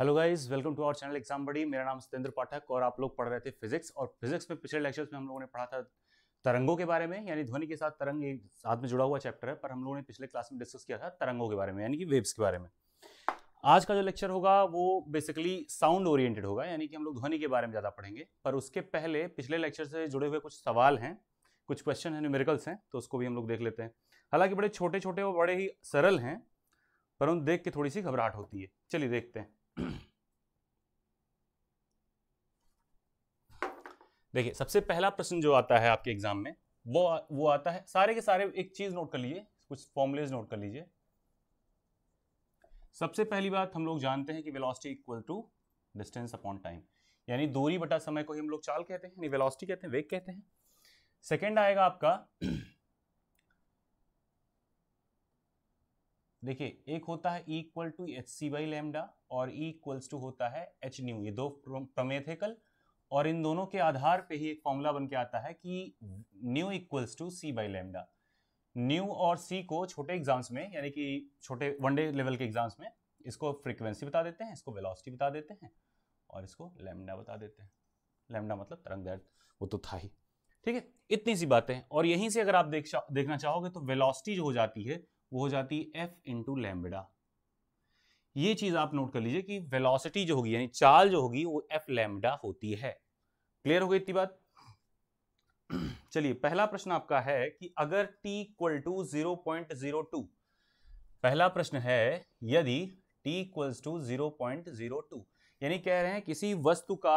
hello guys welcome to our channel exam बड़ी मेरा नाम सतेंद्र पाठक और आप लोग पढ़ रहे थे फिजिक्स और फिजिक्स में पिछले लेक्चर्स में हम लोगों ने पढ़ा था तरंगों के बारे में यानी ध्वनि के साथ तरंग एक साथ में जुड़ा हुआ चैप्टर है पर हम लोगों ने पिछले क्लास में डिस्कस किया था तरंगों के बारे में यानी कि वेव्स के बारे में आज का जो लेक्चर होगा वो बेसिकली साउंड ओरिएंटेड होगा यानी कि हम लोग ध्वनि के बारे में ज़्यादा पढ़ेंगे पर उसके पहले पिछले लेक्चर से जुड़े हुए कुछ सवाल हैं कुछ क्वेश्चन हैं न्यूमेरिकल्स हैं तो उसको भी हम लोग देख लेते हैं हालांकि बड़े छोटे छोटे और बड़े ही सरल हैं पर उन देख के थोड़ी सी घबराहट होती है चलिए देखते हैं देखिए सबसे पहला प्रश्न जो आता है आपके एग्जाम में वो वो आता है सारे के सारे एक चीज नोट कर लीजिए कुछ फॉर्मुलेज नोट कर लीजिए सबसे पहली बात हम लोग जानते हैं कि velocity equal to distance upon time यानी दूरी बटा समय को ही हम लोग चाल कहते हैं यानी वेलोसिटी कहते हैं वेग कहते हैं सेकेंड आएगा आपका देखिए एक होता है equal to H C by lambda और ई इक्वल्स टू होता है एच न्यू ये दो प्रमेय थे कल और इन दोनों के आधार पे ही एक फॉर्मूला बन के आता है कि nu equals to C by lambda nu और सी को छोटे एग्जाम्स में यानी कि छोटे वनडे लेवल के एग्जाम्स में इसको फ्रिक्वेंसी बता देते हैं इसको वेलोसिटी बता देते हैं और इसको लेमडा बता देते हैं लेमडा मतलब तरंग दर्द वो तो था ही ठीक है इतनी सी बातें और यहीं से अगर आप देख देखना चाहोगे तो वेलोसिटी जो हो जाती है वो हो जाती है एफ इंटू लैम्बडा ये चीज़ आप नोट कर लीजिए कि वेलोसिटी जो होगी यानी चाल जो होगी वो एफ लैम्बडा होती है क्लियर हो गई इतनी बात चलिए पहला प्रश्न आपका है कि अगर t equal to zero point zero two पहला प्रश्न है यदि t equal to zero point zero two यानी कह रहे हैं किसी वस्तु का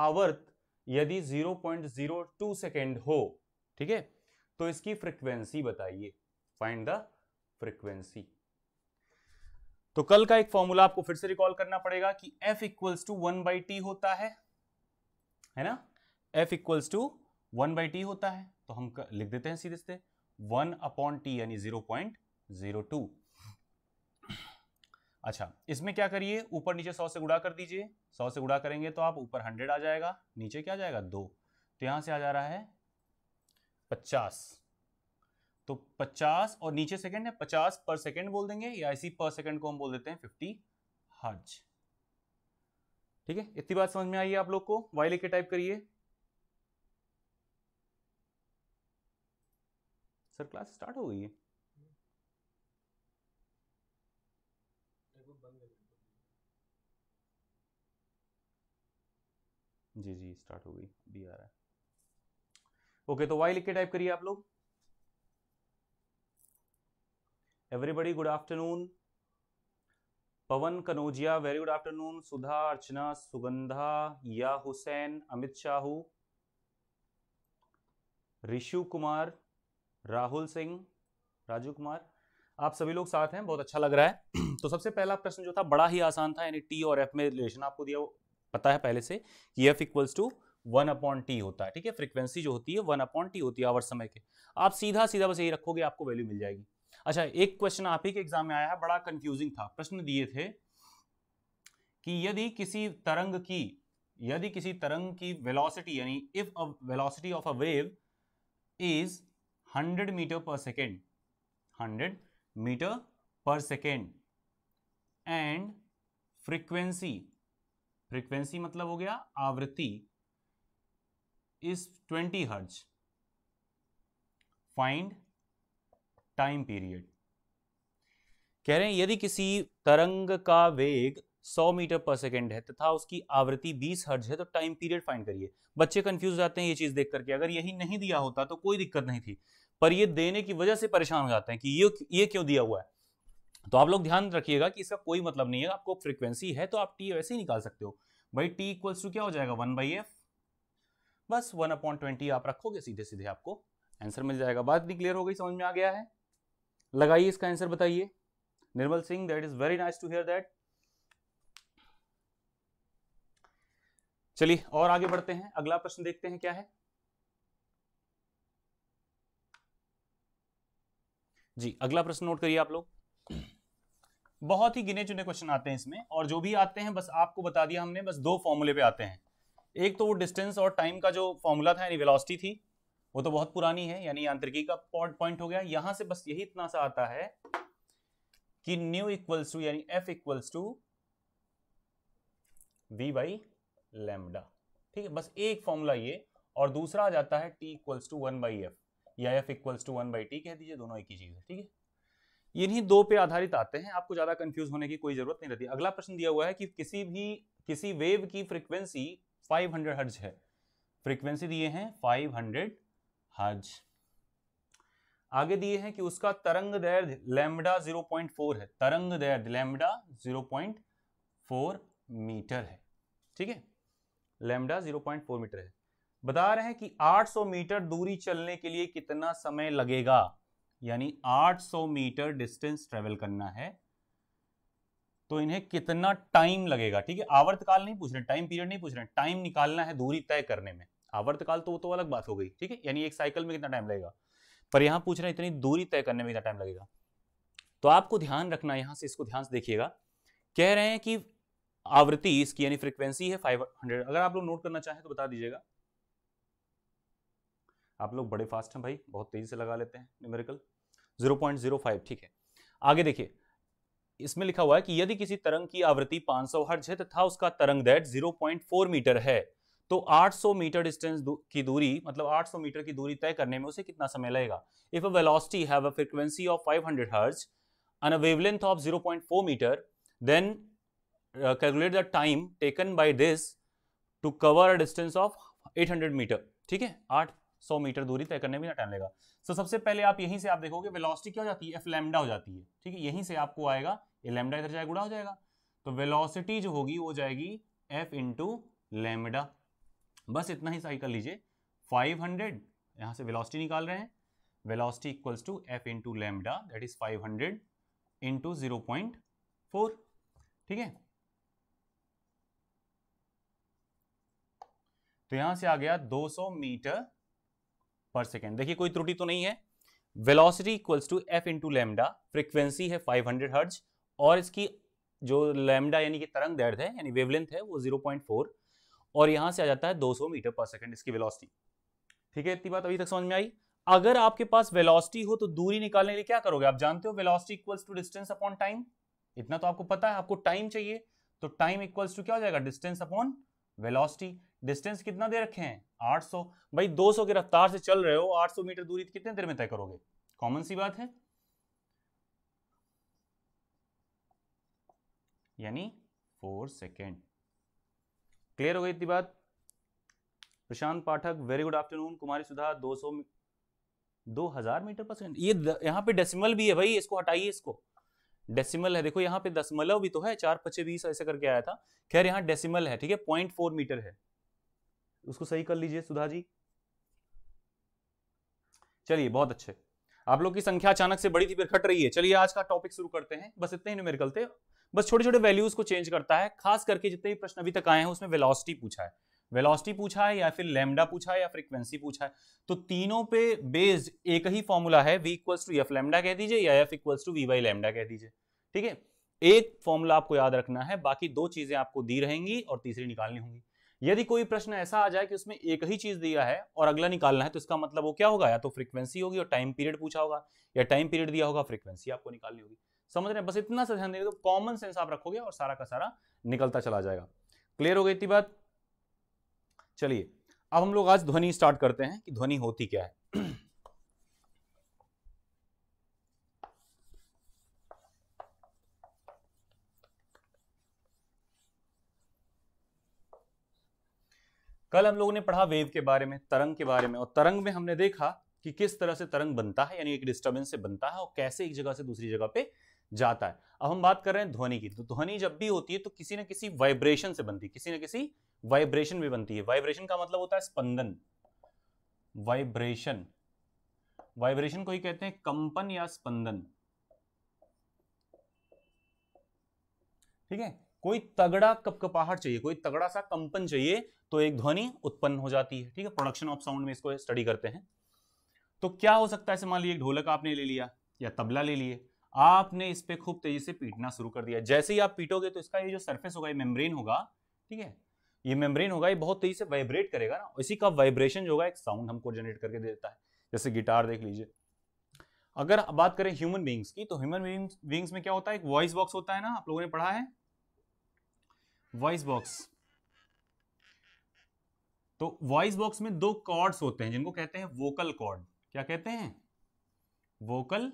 आवर्त यदि zero point zero two second हो ठीक है तो इसकी फ्रिक्वेंसी बताइए फाइंड द फ्रीक्वेंसी तो कल का एक फॉर्मूला आपको फिर से रिकॉल करना पड़ेगा कि f equals to one by T होता है है ना f equals to one by T होता है तो हम लिख देते हैं सीधे से वन अपॉन टी यानी जीरो पॉइंट जीरो टू अच्छा इसमें क्या करिए ऊपर नीचे सौ से गुड़ा कर दीजिए सौ से गुड़ा करेंगे तो आप ऊपर हंड्रेड आ जाएगा नीचे क्या आ जाएगा दो तो यहां से आ जा रहा है पचास तो 50 और नीचे सेकंड है 50 पर सेकंड बोल देंगे या इसी पर सेकंड को हम बोल देते हैं 50 हर्ज ठीक है इतनी बात समझ में आई है आप लोग को वाई लेके टाइप करिए सर क्लास स्टार्ट हो गई है जी जी स्टार्ट हो गई बी आ रहा है ओके तो वाई लिख के टाइप करिए आप लोग everybody good afternoon Pawan Kanaujia very good afternoon Sudha Archana Sugandha या हुसैन अमित शाहू ऋषु कुमार राहुल सिंह राजू कुमार आप सभी लोग साथ हैं बहुत अच्छा लग रहा है तो सबसे पहला प्रश्न जो था बड़ा ही आसान था यानी टी और एफ में रिलेशन आपको दिया पता है पहले से कि F equals to one upon T होता है ठीक है फ्रीक्वेंसी जो होती है वन अपॉन टी होती है आवर समय के आप सीधा सीधा बस यही रखोगे आपको वैल्यू मिल जाएगी अच्छा एक क्वेश्चन आप ही के एग्जाम में आया है बड़ा कंफ्यूजिंग था प्रश्न दिए थे कि यदि किसी तरंग की यदि किसी तरंग की वेलोसिटी यानी if a velocity of a wave is 100 meter per second 100 meter per second and frequency frequency मतलब हो गया आवृत्ति इज 20 हर्ज फाइंड टाइम पीरियड कह रहे हैं यदि किसी तरंग का वेग 100 मीटर पर सेकेंड है तथा उसकी आवृत्ति 20 हर्ज है तो टाइम पीरियड फाइंड करिए बच्चे कंफ्यूज जाते हैं ये चीज देख करके अगर यही नहीं दिया होता तो कोई दिक्कत नहीं थी पर ये देने की वजह से परेशान हो जाते हैं कि ये ये क्यों दिया हुआ है तो आप लोग ध्यान रखिएगा कि इसका कोई मतलब नहीं है आपको फ्रिक्वेंसी है तो आप टी वैसे ही निकाल सकते हो भाई टी इक्वल्स टू क्या हो जाएगा वन बाई एफ बस वन अपॉइंट ट्वेंटी आप रखोगे सीधे सीधे आपको आंसर मिल जाएगा बात भी क्लियर हो गई समझ में आ गया है लगाइए इसका आंसर बताइए Nirmal Singh that is very nice to hear that चलिए और आगे बढ़ते हैं अगला प्रश्न देखते हैं क्या है जी अगला प्रश्न नोट करिए आप लोग बहुत ही गिने चुने क्वेश्चन आते हैं इसमें और जो भी आते हैं बस आपको बता दिया हमने बस दो फॉर्मूले पे आते हैं एक तो वो डिस्टेंस और टाइम का जो फॉर्मूला था यानी वेलोसिटी थी वो तो बहुत पुरानी है यानी यांत्रिकी का पॉट पॉइंट हो गया यहां से बस यही इतना सा आता है कि न्यू इक्वल्स टू यानी F equals to V by lambda ठीक है बस एक फॉर्मूला ये और दूसरा आ जाता है T equals to one by F या F equals to one by T कह दीजिए दोनों एक ही चीज है ठीक है इन्हीं दो पे आधारित आते हैं आपको ज्यादा कंफ्यूज होने की कोई जरूरत नहीं रहती अगला प्रश्न दिया हुआ है कि किसी भी किसी वेव की फ्रीक्वेंसी 500 हर्ज है फ्रीक्वेंसी दिए हैं 500 हज आगे दिए हैं कि उसका तरंग जीरो पॉइंट 0.4 है तरंग जीरो पॉइंट 0.4 मीटर है ठीक है लेमडा 0.4 मीटर है बता रहे हैं कि 800 मीटर दूरी चलने के लिए कितना समय लगेगा यानी 800 मीटर डिस्टेंस ट्रेवल करना है तो इन्हें कितना टाइम लगेगा ठीक है आवर्तकाल नहीं पूछ रहे टाइम पीरियड नहीं पूछ रहे टाइम निकालना है दूरी तय करने में आवर्तकाल तो वो तो अलग बात हो गई ठीक है यानी एक साइकिल में कितना टाइम लगेगा पर यहाँ पूछ रहे हैं इतनी दूरी तय करने में कितना टाइम लगेगा तो आपको ध्यान रखना यहाँ से इसको ध्यान से देखिएगा कह रहे हैं कि आवृत्ति इसकी यानी फ्रिक्वेंसी है 500 अगर आप लोग नोट करना चाहें तो बता दीजिएगा आप लोग बड़े फास्ट हैं भाई बहुत तेजी से लगा लेते हैं numerical zero zero point five ठीक है आगे देखिए इसमें लिखा हुआ है कि यदि किसी तरंग की आवृत्ति 500 हर्ट्ज है तथा उसका तरंग दैट 0.4 मीटर है तो 800 मीटर डिस्टेंस की दूरी मतलब 800 मीटर की दूरी तय करने में उसे कितना समय लगेगा if a velocity have a frequency of 500 hertz hertz and a wavelength of 0.4 meter then calculate the time taken by this to cover a distance of 800 meter ठीक है 800 मीटर दूरी तय करने में कितना टाइम लगेगा सो so, सबसे पहले आप यहीं से आप देखोगे वेलोसिटी क्या हो जाती है एफ लैमडा हो जाती है ठीक है यहीं से आपको आएगा ये लैमडा इधर जाएगा गुड़ा हो जाएगा तो वेलोसिटी जो होगी वो जाएगी एफ इंटू लैमडा बस इतना ही सही कर लीजिए 500 हंड्रेड यहाँ से वेलॉसिटी निकाल रहे हैं velocity equals to F into lambda that is 500 hundred into zero point four ठीक है तो यहां से आ गया 200 मीटर पर सेकेंड देखिए कोई त्रुटि तो नहीं है velocity equals to F into lambda frequency है 500 हंड्रेड हर्ज और इसकी जो लेमडा यानी कि तरंग दर्द है यानी वेवलेंथ है वो 0.4 और यहां से आ जाता है 200 मीटर पर सेकंड इसकी वेलोसिटी ठीक है इतनी बात अभी तक समझ में आई अगर आपके पास वेलोसिटी हो तो दूरी निकालने के लिए क्या करोगे आप जानते हो velocity equals to distance upon time इतना तो आपको पता है आपको टाइम चाहिए तो टाइम इक्वल्स टू क्या हो जाएगा डिस्टेंस अपॉन वेलोसिटी डिस्टेंस कितना दे रखे हैं 800 भाई 200 की रफ्तार से चल रहे हो 800 मीटर दूरी तो कितने देर में तय करोगे कॉमन सी बात है यानी फोर सेकेंड क्लियर हो गई इतनी बात Prashant Pathak very good afternoon Kumari Sudha 200 हजार मीटर पर सेकंड ये द, यहाँ पे डेसिमल भी है भाई इसको हटाइए इसको डेसिमल है देखो यहाँ पे दसमलव भी तो है चार पच्चे बीस ऐसे करके आया था खैर यहाँ डेसिमल है ठीक है पॉइंट फोर मीटर है उसको सही कर लीजिए सुधा जी चलिए बहुत अच्छे आप लोग की संख्या अचानक से बड़ी थी फिर खट रही है चलिए आज का टॉपिक शुरू करते हैं बस इतने ही न्यूमेरिकल थे बस छोटे छोटे वैल्यूज को चेंज करता है खास करके जितने भी प्रश्न अभी तक आए हैं उसमें वेलोसिटी पूछा है वेलोसिटी पूछा है या फिर लेमडा पूछा है या फ्रीक्वेंसी पूछा है तो तीनों पे बेस्ड एक ही फॉर्मूला है V equals to F lambda कह दीजिए या F equals to V by lambda कह दीजिए ठीक है एक फॉर्मूला आपको याद रखना है बाकी दो चीजें आपको दी रहेंगी और तीसरी निकालनी होंगी यदि कोई प्रश्न ऐसा आ जाए कि उसमें एक ही चीज दिया है और अगला निकालना है तो इसका मतलब वो क्या होगा या तो फ्रीक्वेंसी होगी और टाइम पीरियड पूछा होगा या टाइम पीरियड दिया होगा फ्रीक्वेंसी आपको निकालनी होगी समझ रहे हैं बस इतना सा ध्यान देंगे तो कॉमन सेंस आप रखोगे और सारा का सारा निकलता चला जाएगा क्लियर हो गई इतनी बात चलिए अब हम लोग आज ध्वनि स्टार्ट करते हैं कि ध्वनि होती क्या है कल हम लोगों ने पढ़ा वेव के बारे में तरंग के बारे में और तरंग में हमने देखा कि किस तरह से तरंग बनता है यानी एक डिस्टर्बेंस से बनता है और कैसे एक जगह से दूसरी जगह पे जाता है अब हम बात कर रहे हैं ध्वनि की तो ध्वनि जब भी होती है तो किसी ना किसी वाइब्रेशन से बनती है किसी ना किसी वाइब्रेशन भी बनती है वाइब्रेशन का मतलब होता है स्पंदन वाइब्रेशन वाइब्रेशन को ही कहते हैं कंपन या स्पंदन ठीक है कोई तगड़ा कपकपाहट चाहिए कोई तगड़ा सा कंपन चाहिए तो एक ध्वनि उत्पन्न हो जाती है ठीक है प्रोडक्शन ऑफ साउंड में इसको स्टडी करते हैं तो क्या हो सकता है मान लीजिए ढोलक आपने ले लिया या तबला ले लिए आपने इस पर खूब तेजी से पीटना शुरू कर दिया जैसे ही आप पीटोगे तो इसका ये जो सर्फेस होगा ये मेम्ब्रेन होगा ठीक है ये मेम्ब्रेन होगा ये बहुत तेजी से वाइब्रेट करेगा ना इसी का वाइब्रेशन जो होगा एक साउंड हमको जनरेट करके दे देता है जैसे गिटार देख लीजिए अगर बात करें ह्यूमन बींग्स की तो ह्यूमन बींग्स में क्या होता है एक वॉइस बॉक्स होता है ना आप लोगों ने पढ़ा है वॉइस बॉक्स तो वॉइस बॉक्स में दो कॉर्ड्स होते हैं जिनको कहते हैं वोकल कॉर्ड क्या कहते हैं वोकल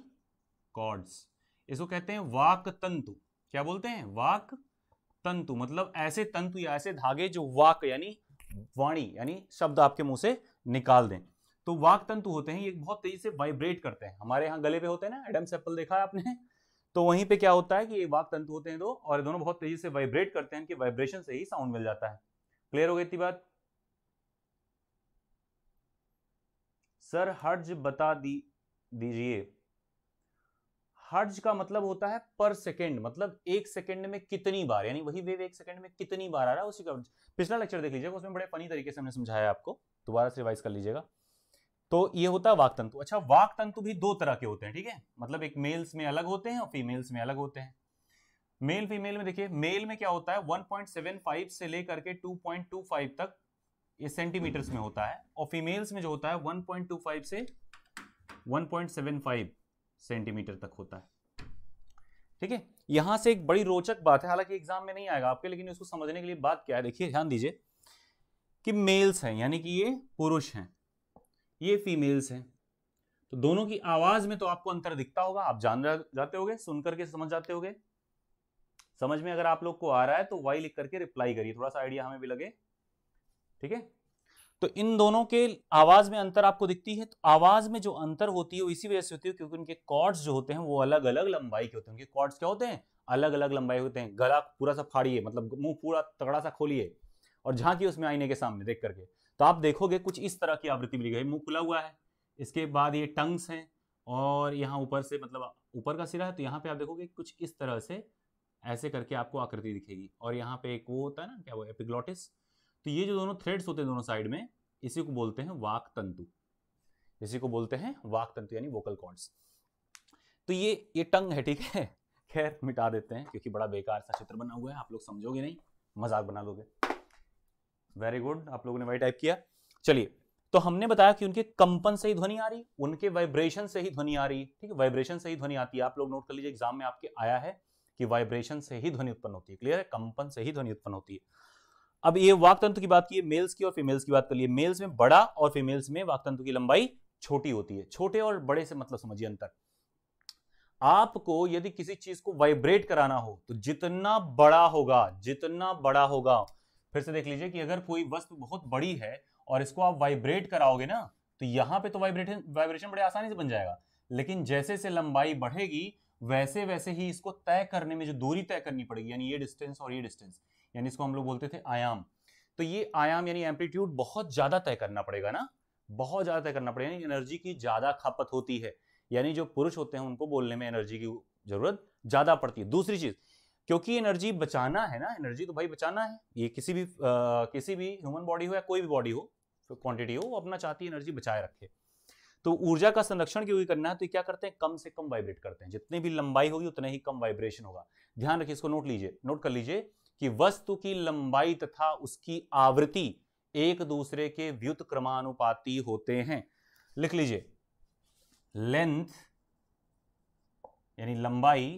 कॉर्ड्स इसको कहते हैं वाक तंतु क्या बोलते हैं वाक तंतु मतलब ऐसे तंतु या ऐसे धागे जो वाक यानी वाणी यानी शब्द आपके मुंह से निकाल दें तो वाक तंतु होते हैं ये बहुत तेजी से वाइब्रेट करते हैं हमारे यहाँ गले पे होते हैं ना एडम सेप्पल देखा है आपने तो वहीं पे क्या होता है कि ये वाक तंतु होते हैं दो और दोनों बहुत तेजी से वाइब्रेट करते हैं कि वाइब्रेशन से ही साउंड मिल जाता है क्लियर हो गई इतनी बात सर हर्ज बता दी दीजिए हर्ज का मतलब होता है पर सेकेंड मतलब एक सेकेंड में कितनी बार यानी वही वेव एक सेकेंड में कितनी बार आ रहा है उसी का पिछला लेक्चर देख लीजिएगा उसमें बड़े फनी तरीके से हमने समझाया आपको दोबारा से रिवाइज कर लीजिएगा तो ये होता है वाक तंतु अच्छा वाक तंतु भी दो तरह के होते हैं ठीक है मतलब एक मेल्स में अलग होते हैं और फीमेल्स में अलग होते हैं मेल फीमेल में देखिए मेल में क्या होता है 1.75 से लेकर के 2.25 तक ये सेंटीमीटर्स में होता है और फीमेल्स में जो होता है 1.25 से सेंटीमीटर तक होता है ठीक है यहां से एक बड़ी रोचक बात है हालांकि एग्जाम में नहीं आएगा आपके लेकिन इसको समझने के लिए बात क्या है देखिए ध्यान दीजिए कि मेल्स हैं यानी कि ये पुरुष हैं ये फीमेल्स हैं तो दोनों की आवाज में तो आपको अंतर दिखता होगा आप जान जाते हो सुनकर के समझ जाते हो समझ में अगर आप लोग को आ रहा है तो वाई लिख करके रिप्लाई करिए थोड़ा सा आइडिया हमें भी लगे ठीक है तो इन दोनों के आवाज में अंतर आपको दिखती है तो आवाज में जो अंतर होती है वो इसी वजह से होती है क्योंकि उनके कॉर्ड्स जो होते हैं वो अलग अलग लंबाई के होते हैं उनके कॉर्ड्स क्या होते हैं अलग अलग लंबाई होते हैं गला पूरा सा फाड़िए मतलब मुंह पूरा तगड़ा सा खोलिए और झांकी उसमें आईने के सामने देख करके तो आप देखोगे कुछ इस तरह की आवृत्ति मिली गई मुंह खुला हुआ है इसके बाद ये टंग्स हैं और यहाँ ऊपर से मतलब ऊपर का सिरा है तो यहाँ पे आप देखोगे कुछ इस तरह से ऐसे करके आपको आकृति दिखेगी और यहाँ पे एक वो होता है ना क्या वो एपिग्लॉटिस तो ये जो दोनों थ्रेड्स होते हैं दोनों साइड में इसी को बोलते हैं वाक तंतु इसी को बोलते हैं वाक तंतु यानी वोकल कॉर्ड्स तो ये ये टंग है ठीक है खैर मिटा देते हैं क्योंकि बड़ा बेकार सा चित्र बना हुआ है आप लोग समझोगे नहीं मजाक बना लोगे वेरी गुड आप लोगों ने वही टाइप किया चलिए तो हमने बताया कि उनके कंपन से ही ध्वनि आ रही उनके वाइब्रेशन से ही ध्वनि आ रही ठीक है वाइब्रेशन से ही ध्वनि आती है आप लोग नोट कर लीजिए एग्जाम में आपके आया है कि वाइब्रेशन से ही ध्वनि उत्पन्न होती है क्लियर है कंपन से ही ध्वनि उत्पन्न होती है अब ये वाकतंत्र की बात की मेल्स की और फीमेल्स की बात कर लिए मेल्स में बड़ा और फीमेल्स में वाकतंत्र की लंबाई छोटी होती है छोटे और बड़े से मतलब समझिए अंतर आपको यदि किसी चीज को वाइब्रेट कराना हो तो जितना बड़ा होगा जितना बड़ा होगा फिर से देख लीजिए कि अगर कोई वस्तु बहुत बड़ी है और इसको आप वाइब्रेट कराओगे ना तो यहां पे तो वाइब्रेशन वाइब्रेशन बड़े आसानी से बन जाएगा लेकिन जैसे जैसे लंबाई बढ़ेगी वैसे वैसे ही इसको तय करने में जो दूरी तय करनी पड़ेगी यानी ये डिस्टेंस और ये डिस्टेंस यानी इसको हम लोग बोलते थे आयाम तो ये आयाम यानी एम्पलीट्यूड बहुत ज़्यादा तय करना पड़ेगा ना बहुत ज़्यादा तय करना पड़ेगा यानी एनर्जी की ज़्यादा खपत होती है यानी जो पुरुष होते हैं उनको बोलने में एनर्जी की ज़रूरत ज़्यादा पड़ती है दूसरी चीज़ क्योंकि एनर्जी बचाना है ना एनर्जी तो भाई बचाना है ये किसी भी आ, किसी भी ह्यूमन बॉडी हो या कोई भी बॉडी हो क्वांटिटी हो वो अपना चाहती है एनर्जी बचाए रखे तो ऊर्जा का संरक्षण क्योंकि करना है तो क्या करते हैं कम से कम वाइब्रेट करते हैं जितनी भी लंबाई होगी उतना ही कम वाइब्रेशन होगा ध्यान रखिए इसको नोट लीजिए नोट कर लीजिए कि वस्तु की लंबाई तथा उसकी आवृत्ति एक दूसरे के व्युत क्रमानुपाती होते हैं लिख लीजिए लेंथ यानी लंबाई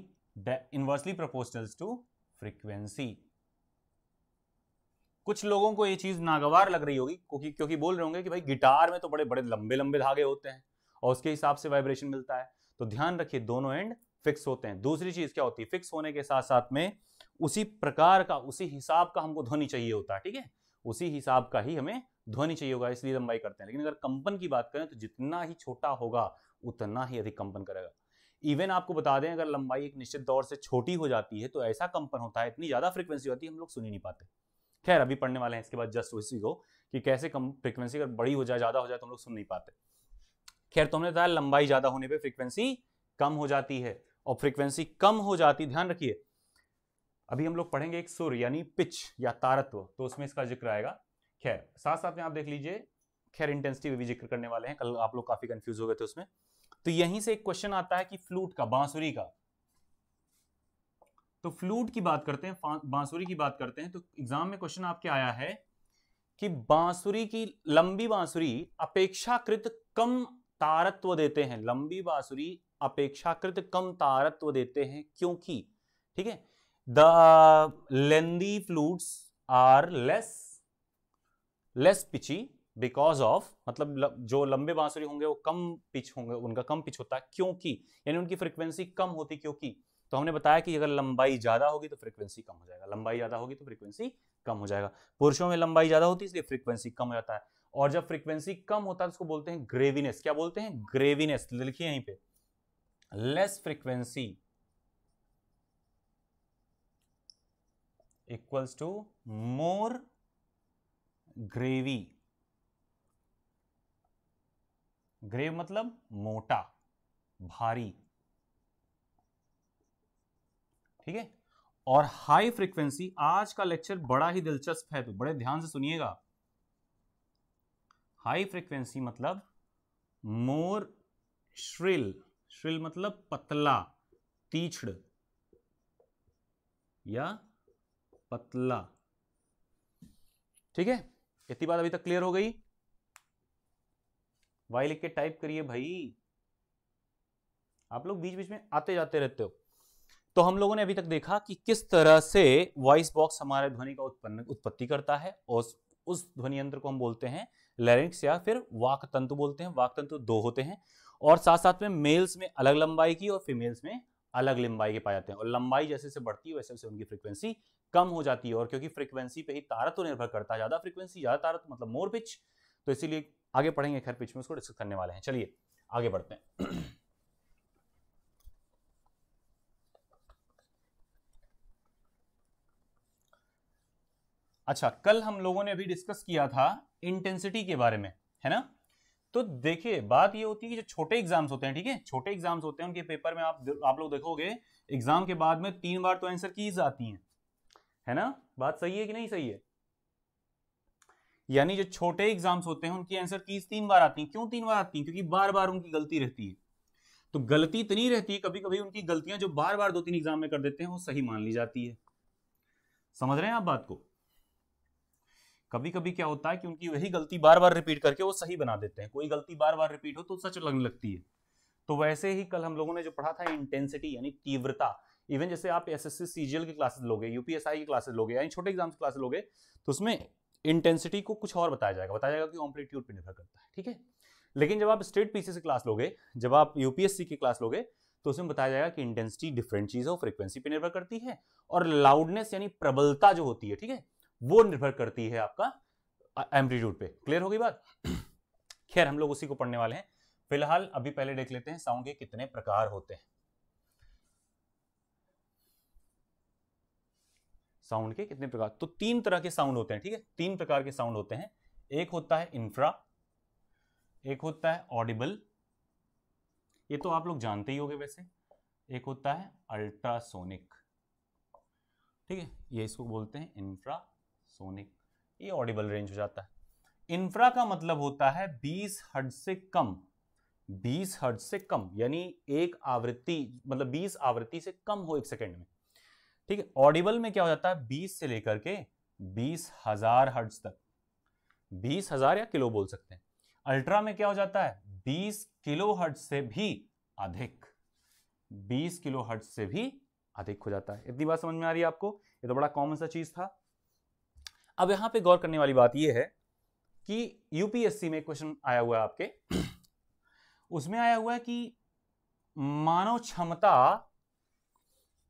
इन्वर्सली प्रोपोर्शनल टू फ्रीक्वेंसी कुछ लोगों को यह चीज नागवार लग रही होगी क्योंकि क्योंकि बोल रहे होंगे कि भाई गिटार में तो बड़े बड़े लंबे लंबे धागे होते हैं और उसके हिसाब से वाइब्रेशन मिलता है तो ध्यान रखिए दोनों एंड फिक्स होते हैं दूसरी चीज क्या होती है फिक्स होने के साथ साथ में उसी प्रकार का उसी हिसाब का हमको ध्वनि चाहिए होता है ठीक है उसी हिसाब का ही हमें ध्वनि चाहिए होगा इसलिए लंबाई करते हैं लेकिन अगर कंपन की बात करें तो जितना ही छोटा होगा उतना ही अधिक कंपन करेगा इवन आपको बता दें अगर लंबाई एक निश्चित दौर से छोटी हो जाती है तो ऐसा कंपन होता है इतनी ज़्यादा फ्रिक्वेंसी होती है हम लोग सुनी नहीं पाते खैर अभी पढ़ने वाले हैं इसके बाद जस्ट उसी को कि कैसे कम फ्रिक्वेंसी अगर बड़ी हो जाए ज़्यादा हो जाए तो हम लोग सुन नहीं पाते खैर तो हमने बताया लंबाई ज़्यादा होने पर फ्रिक्वेंसी कम हो जाती है और फ्रिक्वेंसी कम हो जाती ध्यान रखिए अभी हम लोग पढ़ेंगे एक सुर यानी पिच या तारत्व तो उसमें इसका जिक्र आएगा खैर साथ साथ में आप देख लीजिए खैर इंटेंसिटी भी जिक्र करने वाले हैं कल आप लोग काफी कंफ्यूज हो गए थे उसमें तो यहीं से एक क्वेश्चन आता है कि फ्लूट का बांसुरी का तो फ्लूट की बात करते हैं बांसुरी की बात करते हैं तो एग्जाम में क्वेश्चन आपके आया है कि बांसुरी की लंबी बांसुरी अपेक्षाकृत कम तारत्व देते हैं लंबी बांसुरी अपेक्षाकृत कम तारत्व देते हैं क्योंकि ठीक है the uh, lengthy flutes are less less pitchy because of मतलब जो लंबे बांसुरी होंगे वो कम पिच होंगे उनका कम पिच होता है क्योंकि यानी उनकी फ्रीक्वेंसी कम होती क्योंकि तो हमने बताया कि अगर लंबाई ज़्यादा होगी तो फ्रीक्वेंसी कम हो जाएगा लंबाई ज़्यादा होगी तो फ्रीक्वेंसी कम हो जाएगा पुरुषों में लंबाई ज़्यादा होती है इसलिए फ्रीक्वेंसी कम हो जाता है और जब फ्रीक्वेंसी कम होता है तो उसको बोलते हैं ग्रेविनेस क्या बोलते हैं ग्रेविनेस तो लिखिए यहीं पे less frequency equals to more gravy grave मतलब मोटा भारी ठीक है और हाई फ्रीक्वेंसी आज का लेक्चर बड़ा ही दिलचस्प है तो बड़े ध्यान से सुनिएगा हाई फ्रीक्वेंसी मतलब मोर श्रिल श्रिल मतलब पतला तीछड़ या पतला ठीक है इतनी बात अभी तक क्लियर हो गई वाई लिख के टाइप करिए भाई आप लोग बीच बीच में आते जाते रहते हो तो हम लोगों ने अभी तक देखा कि किस तरह से वॉइस बॉक्स हमारे ध्वनि का उत्पन्न उत्पत्ति करता है और उस ध्वनि यंत्र को हम बोलते हैं लैरिंग्स या फिर वाक तंतु बोलते हैं वाक तंतु दो होते हैं और साथ साथ में मेल्स में अलग लंबाई की और फीमेल्स में अलग लंबाई के पाए जाते हैं और लंबाई जैसे जैसे बढ़ती है वैसे वैसे उनकी फ्रीक्वेंसी कम हो जाती है और क्योंकि फ्रीक्वेंसी पे ही तारा तो निर्भर करता है ज़्यादा फ्रीक्वेंसी ज़्यादा तारा तो मतलब मोर पिच तो इसीलिए आगे पढ़ेंगे खैर पिच में उसको डिस्कस करने वाले हैं चलिए आगे बढ़ते हैं अच्छा कल हम लोगों ने अभी डिस्कस किया था इंटेंसिटी के बारे में है ना तो देखिए बात ये होती है कि जो छोटे एग्जाम्स होते हैं ठीक है छोटे एग्जाम्स होते हैं उनके पेपर में आप आप लोग देखोगे एग्जाम के बाद में तीन बार तो आंसर कीज आती हैं है ना बात सही है कि नहीं सही है यानी जो छोटे एग्जाम्स होते हैं उनकी आंसर कीज तीन बार आती है क्यों तीन बार आती है क्योंकि बार बार उनकी गलती रहती है तो गलती इतनी रहती है कभी कभी उनकी गलतियां जो बार बार दो तीन एग्जाम में कर देते हैं वो सही मान ली जाती है समझ रहे हैं आप बात को कभी कभी क्या होता है कि उनकी वही गलती बार बार रिपीट करके वो सही बना देते हैं कोई गलती बार बार रिपीट हो तो सच लगने लगती है तो वैसे ही कल हम लोगों ने जो पढ़ा था इंटेंसिटी यानी तीव्रता इवन जैसे आप एस एस सी सीजीएल की क्लासेस लोगे यूपीएसआई की क्लासेस लोगे यानी छोटे एग्जाम्स की क्लासेस लोगे तो उसमें इंटेंसिटी को कुछ और बताया जाएगा बताया जाएगा कि ऑम्पलीट्यूड पर निर्भर करता है ठीक है लेकिन जब आप स्टेट पीसी की क्लास लोगे जब आप यूपीएससी की क्लास लोगे तो उसमें बताया जाएगा कि इंटेंसिटी डिफरेंट चीज़ है फ्रीक्वेंसी पर निर्भर करती है और लाउडनेस यानी प्रबलता जो होती है ठीक है वो निर्भर करती है आपका एम्पलीट्यूड पे क्लियर होगी बात खैर हम लोग उसी को पढ़ने वाले हैं फिलहाल अभी पहले देख लेते हैं साउंड के कितने प्रकार होते हैं साउंड के कितने प्रकार तो तीन तरह के साउंड होते हैं ठीक है तीन प्रकार के साउंड होते हैं एक होता है इंफ्रा एक होता है ऑडिबल ये तो आप लोग जानते ही होंगे वैसे एक होता है अल्ट्रासोनिक ठीक है ये इसको बोलते हैं इंफ्रासोनिक ये ऑडिबल रेंज हो जाता है इंफ्रा का मतलब होता है 20 हर्ट से कम 20 हर्ट से कम यानी एक आवृत्ति मतलब 20 आवृत्ति से कम हो एक सेकंड में ठीक है ऑडिबल में क्या हो जाता है बीस से लेकर के बीस हजार हर्ट्स तक बीस हजार या किलो बोल सकते हैं अल्ट्रा में क्या हो जाता है बीस किलो हर्ट से भी अधिक बीस किलो हर्ट से भी अधिक हो जाता है इतनी बात समझ में आ रही है आपको ये तो बड़ा कॉमन सा चीज था अब यहां पे गौर करने वाली बात यह है कि यूपीएससी में क्वेश्चन आया हुआ है आपके उसमें आया हुआ है कि मानव क्षमता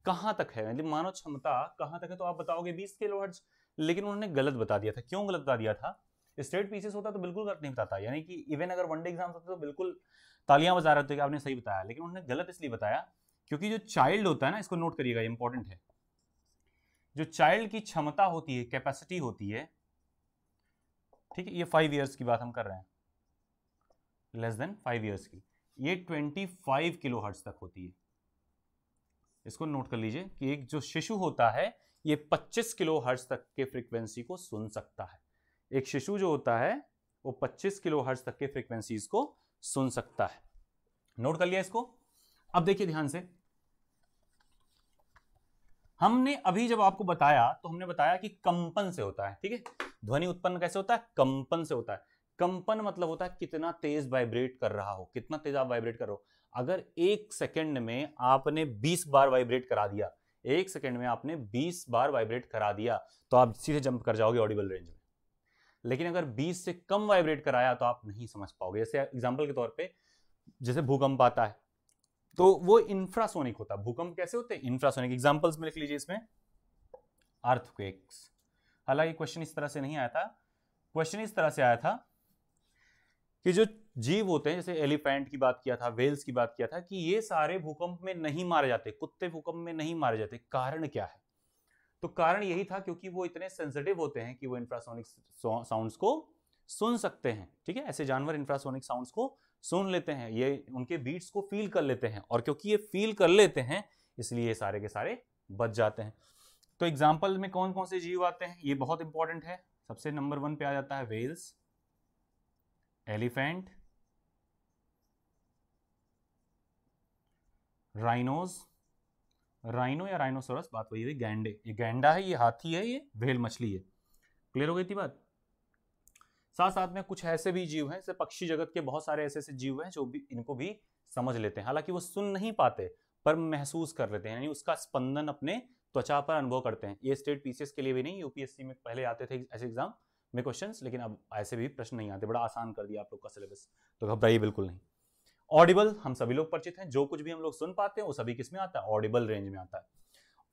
कहां तक है मतलब मानव क्षमता कहां तक है तो आप बताओगे बीस किलो हर्ट्ज लेकिन उन्होंने गलत बता दिया था क्यों गलत बता दिया था स्ट्रेट पीसेस होता तो बिल्कुल गलत नहीं बताता यानी कि इवन अगर वनडे एग्जाम होता तो बिल्कुल तालियां बजा रहे थे कि आपने सही बताया लेकिन उन्होंने गलत इसलिए बताया क्योंकि जो चाइल्ड होता है ना इसको नोट करिएगा इंपॉर्टेंट है जो चाइल्ड की क्षमता होती है कैपेसिटी होती है ठीक है ये फाइव ईयर्स की बात हम कर रहे हैं लेस देन फाइव ईयर्स की ये ट्वेंटी फाइव किलो हर्ट्स तक होती है इसको नोट कर लीजिए कि एक जो शिशु होता है ये 25 किलो हर्ज तक के फ्रिक्वेंसी को सुन सकता है एक शिशु जो होता है वो 25 किलो हर्ज तक के फ्रिक्वेंसीज को सुन सकता है नोट कर लिया इसको अब देखिए ध्यान से हमने अभी जब आपको बताया तो हमने बताया कि कंपन से होता है ठीक है ध्वनि उत्पन्न कैसे होता है कंपन से होता है कंपन मतलब होता है कितना तेज वाइब्रेट कर रहा हो कितना तेज आप वाइब्रेट कर रहे हो अगर एक सेकेंड में आपने 20 बार वाइब्रेट करा दिया एक सेकेंड में आपने 20 बार वाइब्रेट करा दिया तो आप सीधे जंप कर जाओगे ऑडिबल रेंज में लेकिन अगर 20 से कम वाइब्रेट कराया तो आप नहीं समझ पाओगे जैसे एग्जाम्पल के तौर पर जैसे भूकंप आता है तो वो इंफ्रासोनिक होता है भूकंप कैसे होते हैं इंफ्रासोनिक एग्जाम्पल्स में लिख लीजिए इसमें अर्थक्वेक्स हालांकि क्वेश्चन इस तरह से नहीं आया था क्वेश्चन इस तरह से आया था कि जो जीव होते हैं जैसे एलिफेंट की बात किया था वेल्स की बात किया था कि ये सारे भूकंप में नहीं मारे जाते कुत्ते भूकंप में नहीं मारे जाते कारण क्या है तो कारण यही था क्योंकि वो इतने सेंसिटिव होते हैं कि वो इंफ्रासोनिक साउंड्स को सुन सकते हैं ठीक है ऐसे जानवर इंफ्रासोनिक साउंड्स को सुन लेते हैं ये उनके बीट्स को फील कर लेते हैं और क्योंकि ये फील कर लेते हैं इसलिए ये सारे के सारे बच जाते हैं तो एग्जाम्पल में कौन कौन से जीव आते हैं ये बहुत इंपॉर्टेंट है सबसे नंबर वन पे आ जाता है वेल्स एलिफेंट राइनोज राइनो या राइनोसोरस बात वही है गैंडे ये गैंडा है ये हाथी है ये भेल मछली है क्लियर हो गई थी बात साथ साथ में कुछ ऐसे भी जीव हैं जैसे पक्षी जगत के बहुत सारे ऐसे ऐसे जीव हैं जो भी इनको भी समझ लेते हैं हालांकि वो सुन नहीं पाते पर महसूस कर लेते हैं यानी उसका स्पंदन अपने त्वचा पर अनुभव करते हैं ये स्टेट पीसीएस के लिए भी नहीं यूपीएससी में पहले आते थे ऐसे एग्जाम में क्वेश्चंस लेकिन अब ऐसे भी प्रश्न नहीं आते बड़ा आसान कर दिया आप लोग का सिलेबस तो घबराइए बिल्कुल नहीं ऑडिबल हम सभी लोग परिचित हैं जो कुछ भी हम लोग सुन पाते हैं वो सभी किस में आता है ऑडिबल रेंज में आता है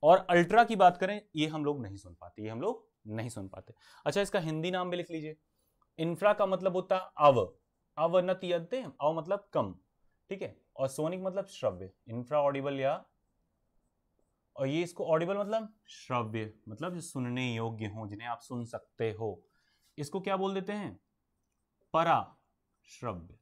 और अल्ट्रा की बात करें ये हम लोग नहीं सुन पाते ये हम लोग नहीं सुन पाते अच्छा इसका हिंदी नाम भी लिख लीजिए इंफ्रा का मतलब होता है अव अवनत अव मतलब कम ठीक है और सोनिक मतलब श्रव्य इंफ्रा ऑडिबल या और ये इसको ऑडिबल मतलब श्रव्य मतलब जो सुनने योग्य हो जिन्हें आप सुन सकते हो इसको क्या बोल देते हैं परा श्रव्य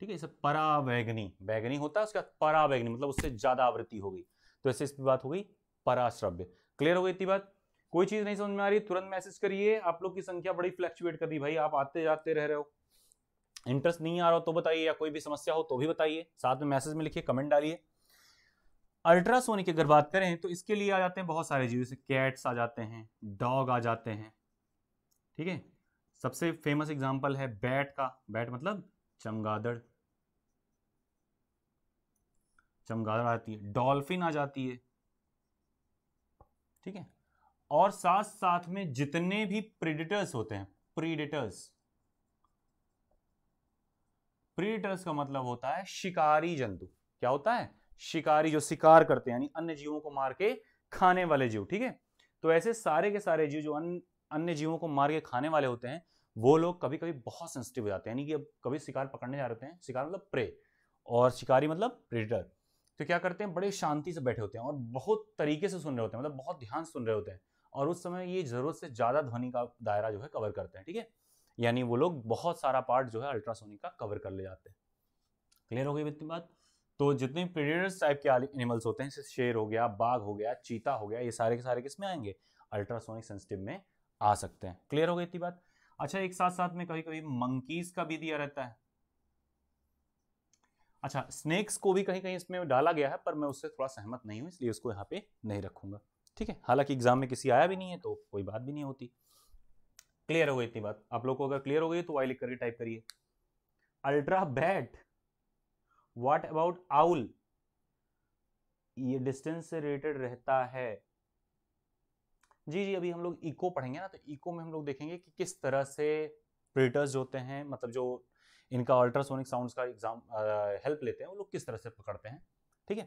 ठीक है परावैगनी बैगनी होता है उसके बाद परावैगनी मतलब उससे ज्यादा आवृत्ति हो गई तो ऐसे इस बात हो गई पराश्रव्य क्लियर हो गई इतनी बात कोई चीज नहीं समझ में आ रही तुरंत मैसेज करिए आप लोग की संख्या बड़ी फ्लैक्चुएट कर रही भाई आप आते जाते रह रहे हो इंटरेस्ट नहीं आ रहा हो तो बताइए या कोई भी समस्या हो तो भी बताइए साथ में मैसेज में लिखिए कमेंट डालिए अल्ट्रासोनिक अगर बात करें तो इसके लिए आ जाते हैं बहुत सारे जीव जैसे कैट्स आ जाते हैं डॉग आ जाते हैं ठीक है सबसे फेमस एग्जाम्पल है बैट का बैट मतलब चमगादड़ चमगादड़ आती है डॉल्फिन आ जाती है ठीक है और साथ साथ में जितने भी प्रीडेटर्स होते हैं प्रीडेटर्स प्रीडेटर्स का मतलब होता है शिकारी जंतु क्या होता है शिकारी जो शिकार करते हैं यानी अन्य जीवों को मार के खाने वाले जीव ठीक है तो ऐसे सारे के सारे जीव जो अन्य अन्य जीवों को मार के खाने वाले होते हैं वो लोग कभी कभी बहुत सेंसिटिव हो जाते हैं यानी कि अब कभी शिकार पकड़ने जा रहे हैं शिकार मतलब प्रे और शिकारी मतलब प्रेडिटर तो क्या करते हैं बड़े शांति से बैठे होते हैं और बहुत तरीके से सुन रहे होते हैं मतलब बहुत ध्यान सुन रहे होते हैं और उस समय ये ज़रूरत से ज़्यादा ध्वनि का दायरा जो है कवर करते हैं ठीक है यानी वो लोग बहुत सारा पार्ट जो है अल्ट्रासोनिक का कवर कर ले जाते हैं क्लियर हो गई इतनी बात तो जितने प्रीडेटर्स टाइप के एनिमल्स होते हैं जैसे शेर हो गया बाघ हो गया चीता हो गया ये सारे के सारे किसमें आएंगे अल्ट्रासोनिक सेंसिटिव में आ सकते हैं क्लियर हो गई इतनी बात अच्छा एक साथ साथ में कभी कभी मंकीज़ का भी दिया रहता है अच्छा स्नेक्स को भी कहीं कहीं इसमें डाला गया है पर मैं उससे थोड़ा सहमत नहीं हूँ इसलिए उसको यहाँ पे नहीं रखूंगा ठीक है हालांकि एग्जाम में किसी आया भी नहीं है तो कोई बात भी नहीं होती क्लियर हो गई इतनी बात आप लोग को अगर क्लियर हो गई तो वाई लिख करके टाइप करिए ultra bat what about owl ये डिस्टेंस से रिलेटेड रहता है जी जी अभी हम लोग इको पढ़ेंगे ना तो इको में हम लोग देखेंगे कि किस तरह से प्रिटर्स होते हैं मतलब जो इनका अल्ट्रासोनिक साउंड्स का एग्जाम हेल्प लेते हैं वो लोग किस तरह से पकड़ते हैं ठीक है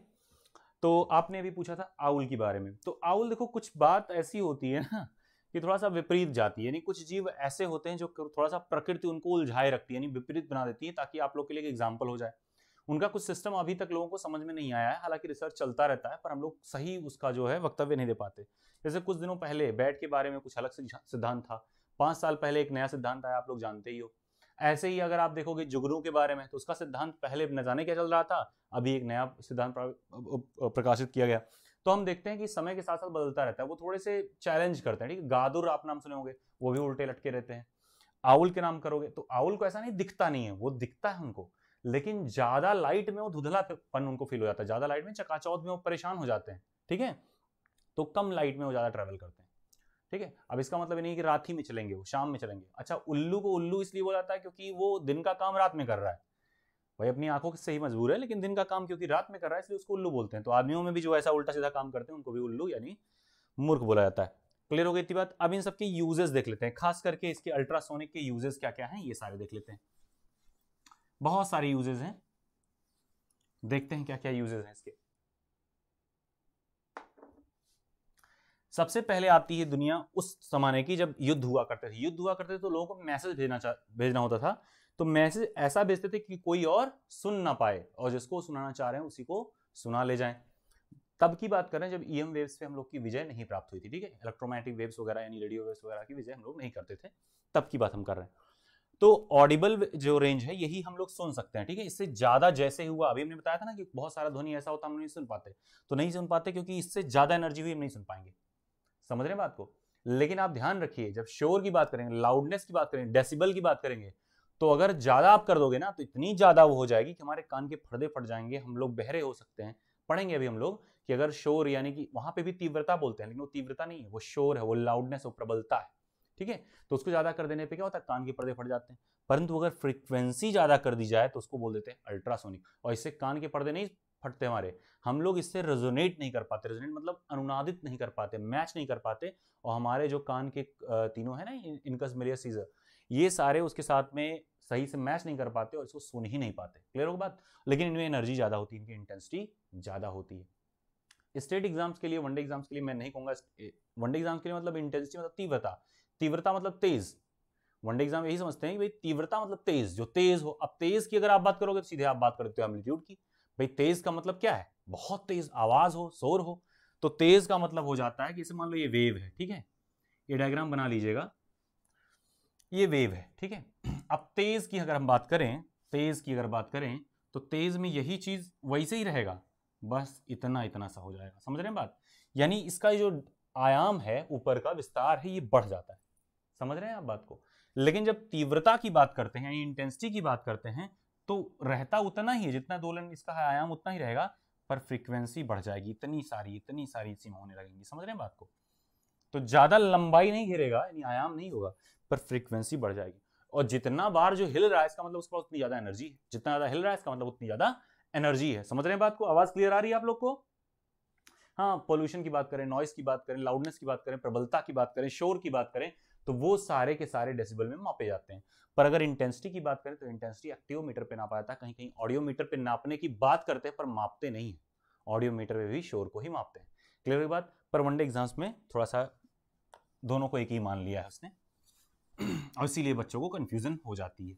तो आपने अभी पूछा था आउल के बारे में तो आउल देखो कुछ बात ऐसी होती है ना कि थोड़ा सा विपरीत जाती है यानी कुछ जीव ऐसे होते हैं जो थोड़ा सा प्रकृति उनको उलझाए रखती है यानी विपरीत बना देती है ताकि आप लोग के लिए एक एग्जाम्पल हो जाए उनका कुछ सिस्टम अभी तक लोगों को समझ में नहीं आया है हालांकि रिसर्च चलता रहता है पर हम लोग सही उसका जो है वक्तव्य नहीं दे पाते जैसे कुछ दिनों पहले बैट के बारे में कुछ अलग सिद्धांत था पाँच साल पहले एक नया सिद्धांत आया आप लोग जानते ही हो ऐसे ही अगर आप देखोगे जुगनू के बारे में तो उसका सिद्धांत पहले न जाने क्या चल रहा था अभी एक नया सिद्धांत प्रकाशित किया गया तो हम देखते हैं कि समय के साथ साथ बदलता रहता है वो थोड़े से चैलेंज करते हैं ठीक है गादुर आप नाम सुने होंगे वो भी उल्टे लटके रहते हैं आउल के नाम करोगे तो आउल को ऐसा नहीं दिखता नहीं है वो दिखता है उनको लेकिन ज्यादा लाइट में वो पन उनको फील हो जाता है ज्यादा लाइट में चकाचौध में वो परेशान हो जाते हैं ठीक है तो कम लाइट में वो ज्यादा ट्रेवल करते हैं ठीक है अब इसका मतलब ये नहीं कि रात ही में चलेंगे वो शाम में चलेंगे अच्छा उल्लू को उल्लू इसलिए बोला जाता है क्योंकि वो दिन का काम रात में कर रहा है भाई अपनी आंखों से ही मजबूर है लेकिन दिन का काम क्योंकि रात में कर रहा है इसलिए उसको उल्लू बोलते हैं तो आदमियों में भी जो ऐसा उल्टा सीधा काम करते हैं उनको भी उल्लू यानी मूर्ख बोला जाता है क्लियर हो गई इतनी बात अब इन सबके यूजेस देख लेते हैं खास करके इसके अल्ट्रासोनिक के यूजेस क्या क्या हैं ये सारे देख लेते हैं बहुत सारे यूजेस हैं देखते हैं क्या क्या यूजेस हैं इसके सबसे पहले आती है दुनिया उस जमाने की जब युद्ध हुआ करते थे युद्ध हुआ करते थे तो लोगों को मैसेज भेजना भेजना होता था तो मैसेज ऐसा भेजते थे कि कोई और सुन ना पाए और जिसको सुनाना चाह रहे हैं उसी को सुना ले जाएं तब की बात करें जब ईएम e वेव्स पे हम लोग की विजय नहीं प्राप्त हुई थी ठीक है इलेक्ट्रोमैटिक वेव्स वगैरह यानी रेडियो वेव्स वगैरह की विजय हम लोग नहीं करते थे तब की बात हम कर रहे हैं तो ऑडिबल जो रेंज है यही हम लोग सुन सकते हैं ठीक है इससे ज्यादा जैसे हुआ अभी हमने बताया था ना कि बहुत सारा ध्वनि ऐसा होता हम नहीं सुन पाते तो नहीं सुन पाते क्योंकि इससे ज्यादा एनर्जी हुई हम नहीं सुन पाएंगे समझ रहे हैं बात को लेकिन आप ध्यान रखिए जब शोर की बात करेंगे लाउडनेस की बात करेंगे डेसिबल की बात करेंगे तो अगर ज़्यादा आप कर दोगे ना तो इतनी ज़्यादा वो हो जाएगी कि हमारे कान के फर्दे फट जाएंगे हम लोग बहरे हो सकते हैं पढ़ेंगे अभी हम लोग कि अगर शोर यानी कि वहां पे भी तीव्रता बोलते हैं लेकिन वो तीव्रता नहीं है वो शोर है वो लाउडनेस वो प्रबलता है ठीक है तो उसको ज़्यादा कर देने पे क्या होता है कान के पर्दे फट जाते हैं परंतु अगर फ्रिक्वेंसी ज़्यादा कर दी जाए तो उसको बोल देते हैं अल्ट्रासोनिक और इससे कान के पर्दे नहीं फटते हमारे हम लोग इससे रेजोनेट नहीं कर पाते रेजोनेट मतलब अनुनादित नहीं कर पाते मैच नहीं कर पाते और हमारे जो कान के तीनों है ना इनकस मेरिया सीजर ये सारे उसके साथ में सही से मैच नहीं कर पाते और इसको सुन ही नहीं पाते क्लियर होगा बात लेकिन इनमें एनर्जी ज़्यादा होती है इनकी इंटेंसिटी ज़्यादा होती है स्टेट एग्जाम्स के लिए वनडे एग्जाम्स के लिए मैं नहीं कहूँगा वनडे एग्जाम्स के लिए मतलब इंटेंसिटी मतलब तीव्रता तीव्रता मतलब तेज़ वनडे एग्जाम यही समझते हैं कि भाई तीव्रता मतलब तेज जो तेज हो अब तेज की अगर आप बात करोगे तो सीधे आप बात करते हो एम्पलीट्यूड की भाई तेज का मतलब क्या है बहुत तेज आवाज हो शोर हो तो तेज का मतलब हो जाता है कि इसे मान लो ये वेव है ठीक है ये डायग्राम बना लीजिएगा ये वेव है ठीक है अब तेज की अगर हम बात करें तेज की अगर बात करें तो तेज में यही चीज वैसे ही रहेगा बस इतना इतना सा हो जाएगा समझ रहे हैं बात यानी इसका जो आयाम है ऊपर का विस्तार है ये बढ़ जाता है समझ रहे हैं आप बात को लेकिन जब तीव्रता की बात करते हैं इंटेंसिटी की बात करते हैं तो रहता उतना ही है जितना दोलन इसका आयाम उतना ही रहेगा पर फ्रीक्वेंसी बढ़ जाएगी इतनी सारी इतनी सारी सिम होने लगेंगी समझ रहे हैं बात को तो ज़्यादा लंबाई नहीं घिरेगा यानी आयाम नहीं होगा पर फ्रीक्वेंसी बढ़ जाएगी और जितना बार जो हिल रहा है इसका मतलब उसके पास उतनी ज़्यादा एनर्जी है जितना ज़्यादा हिल रहा है इसका मतलब उतनी ज़्यादा एनर्जी है समझ रहे हैं बात को आवाज़ क्लियर आ रही है आप लोग को हाँ पोल्यूशन की बात करें नॉइस की बात करें लाउडनेस की बात करें प्रबलता की बात करें शोर की बात करें तो वो सारे के सारे डेसिबल में मापे जाते हैं पर अगर इंटेंसिटी की बात करें तो इंटेंसिटी एक्टिवोमीटर पे नापा जाता है कहीं कहीं ऑडियोमीटर पे नापने की बात करते हैं पर मापते नहीं है ऑडियोमीटर पे भी शोर को ही मापते हैं क्लियर बात पर वनडे एग्जाम्स में थोड़ा सा दोनों को एक ही मान लिया है उसने और इसीलिए बच्चों को कंफ्यूजन हो जाती है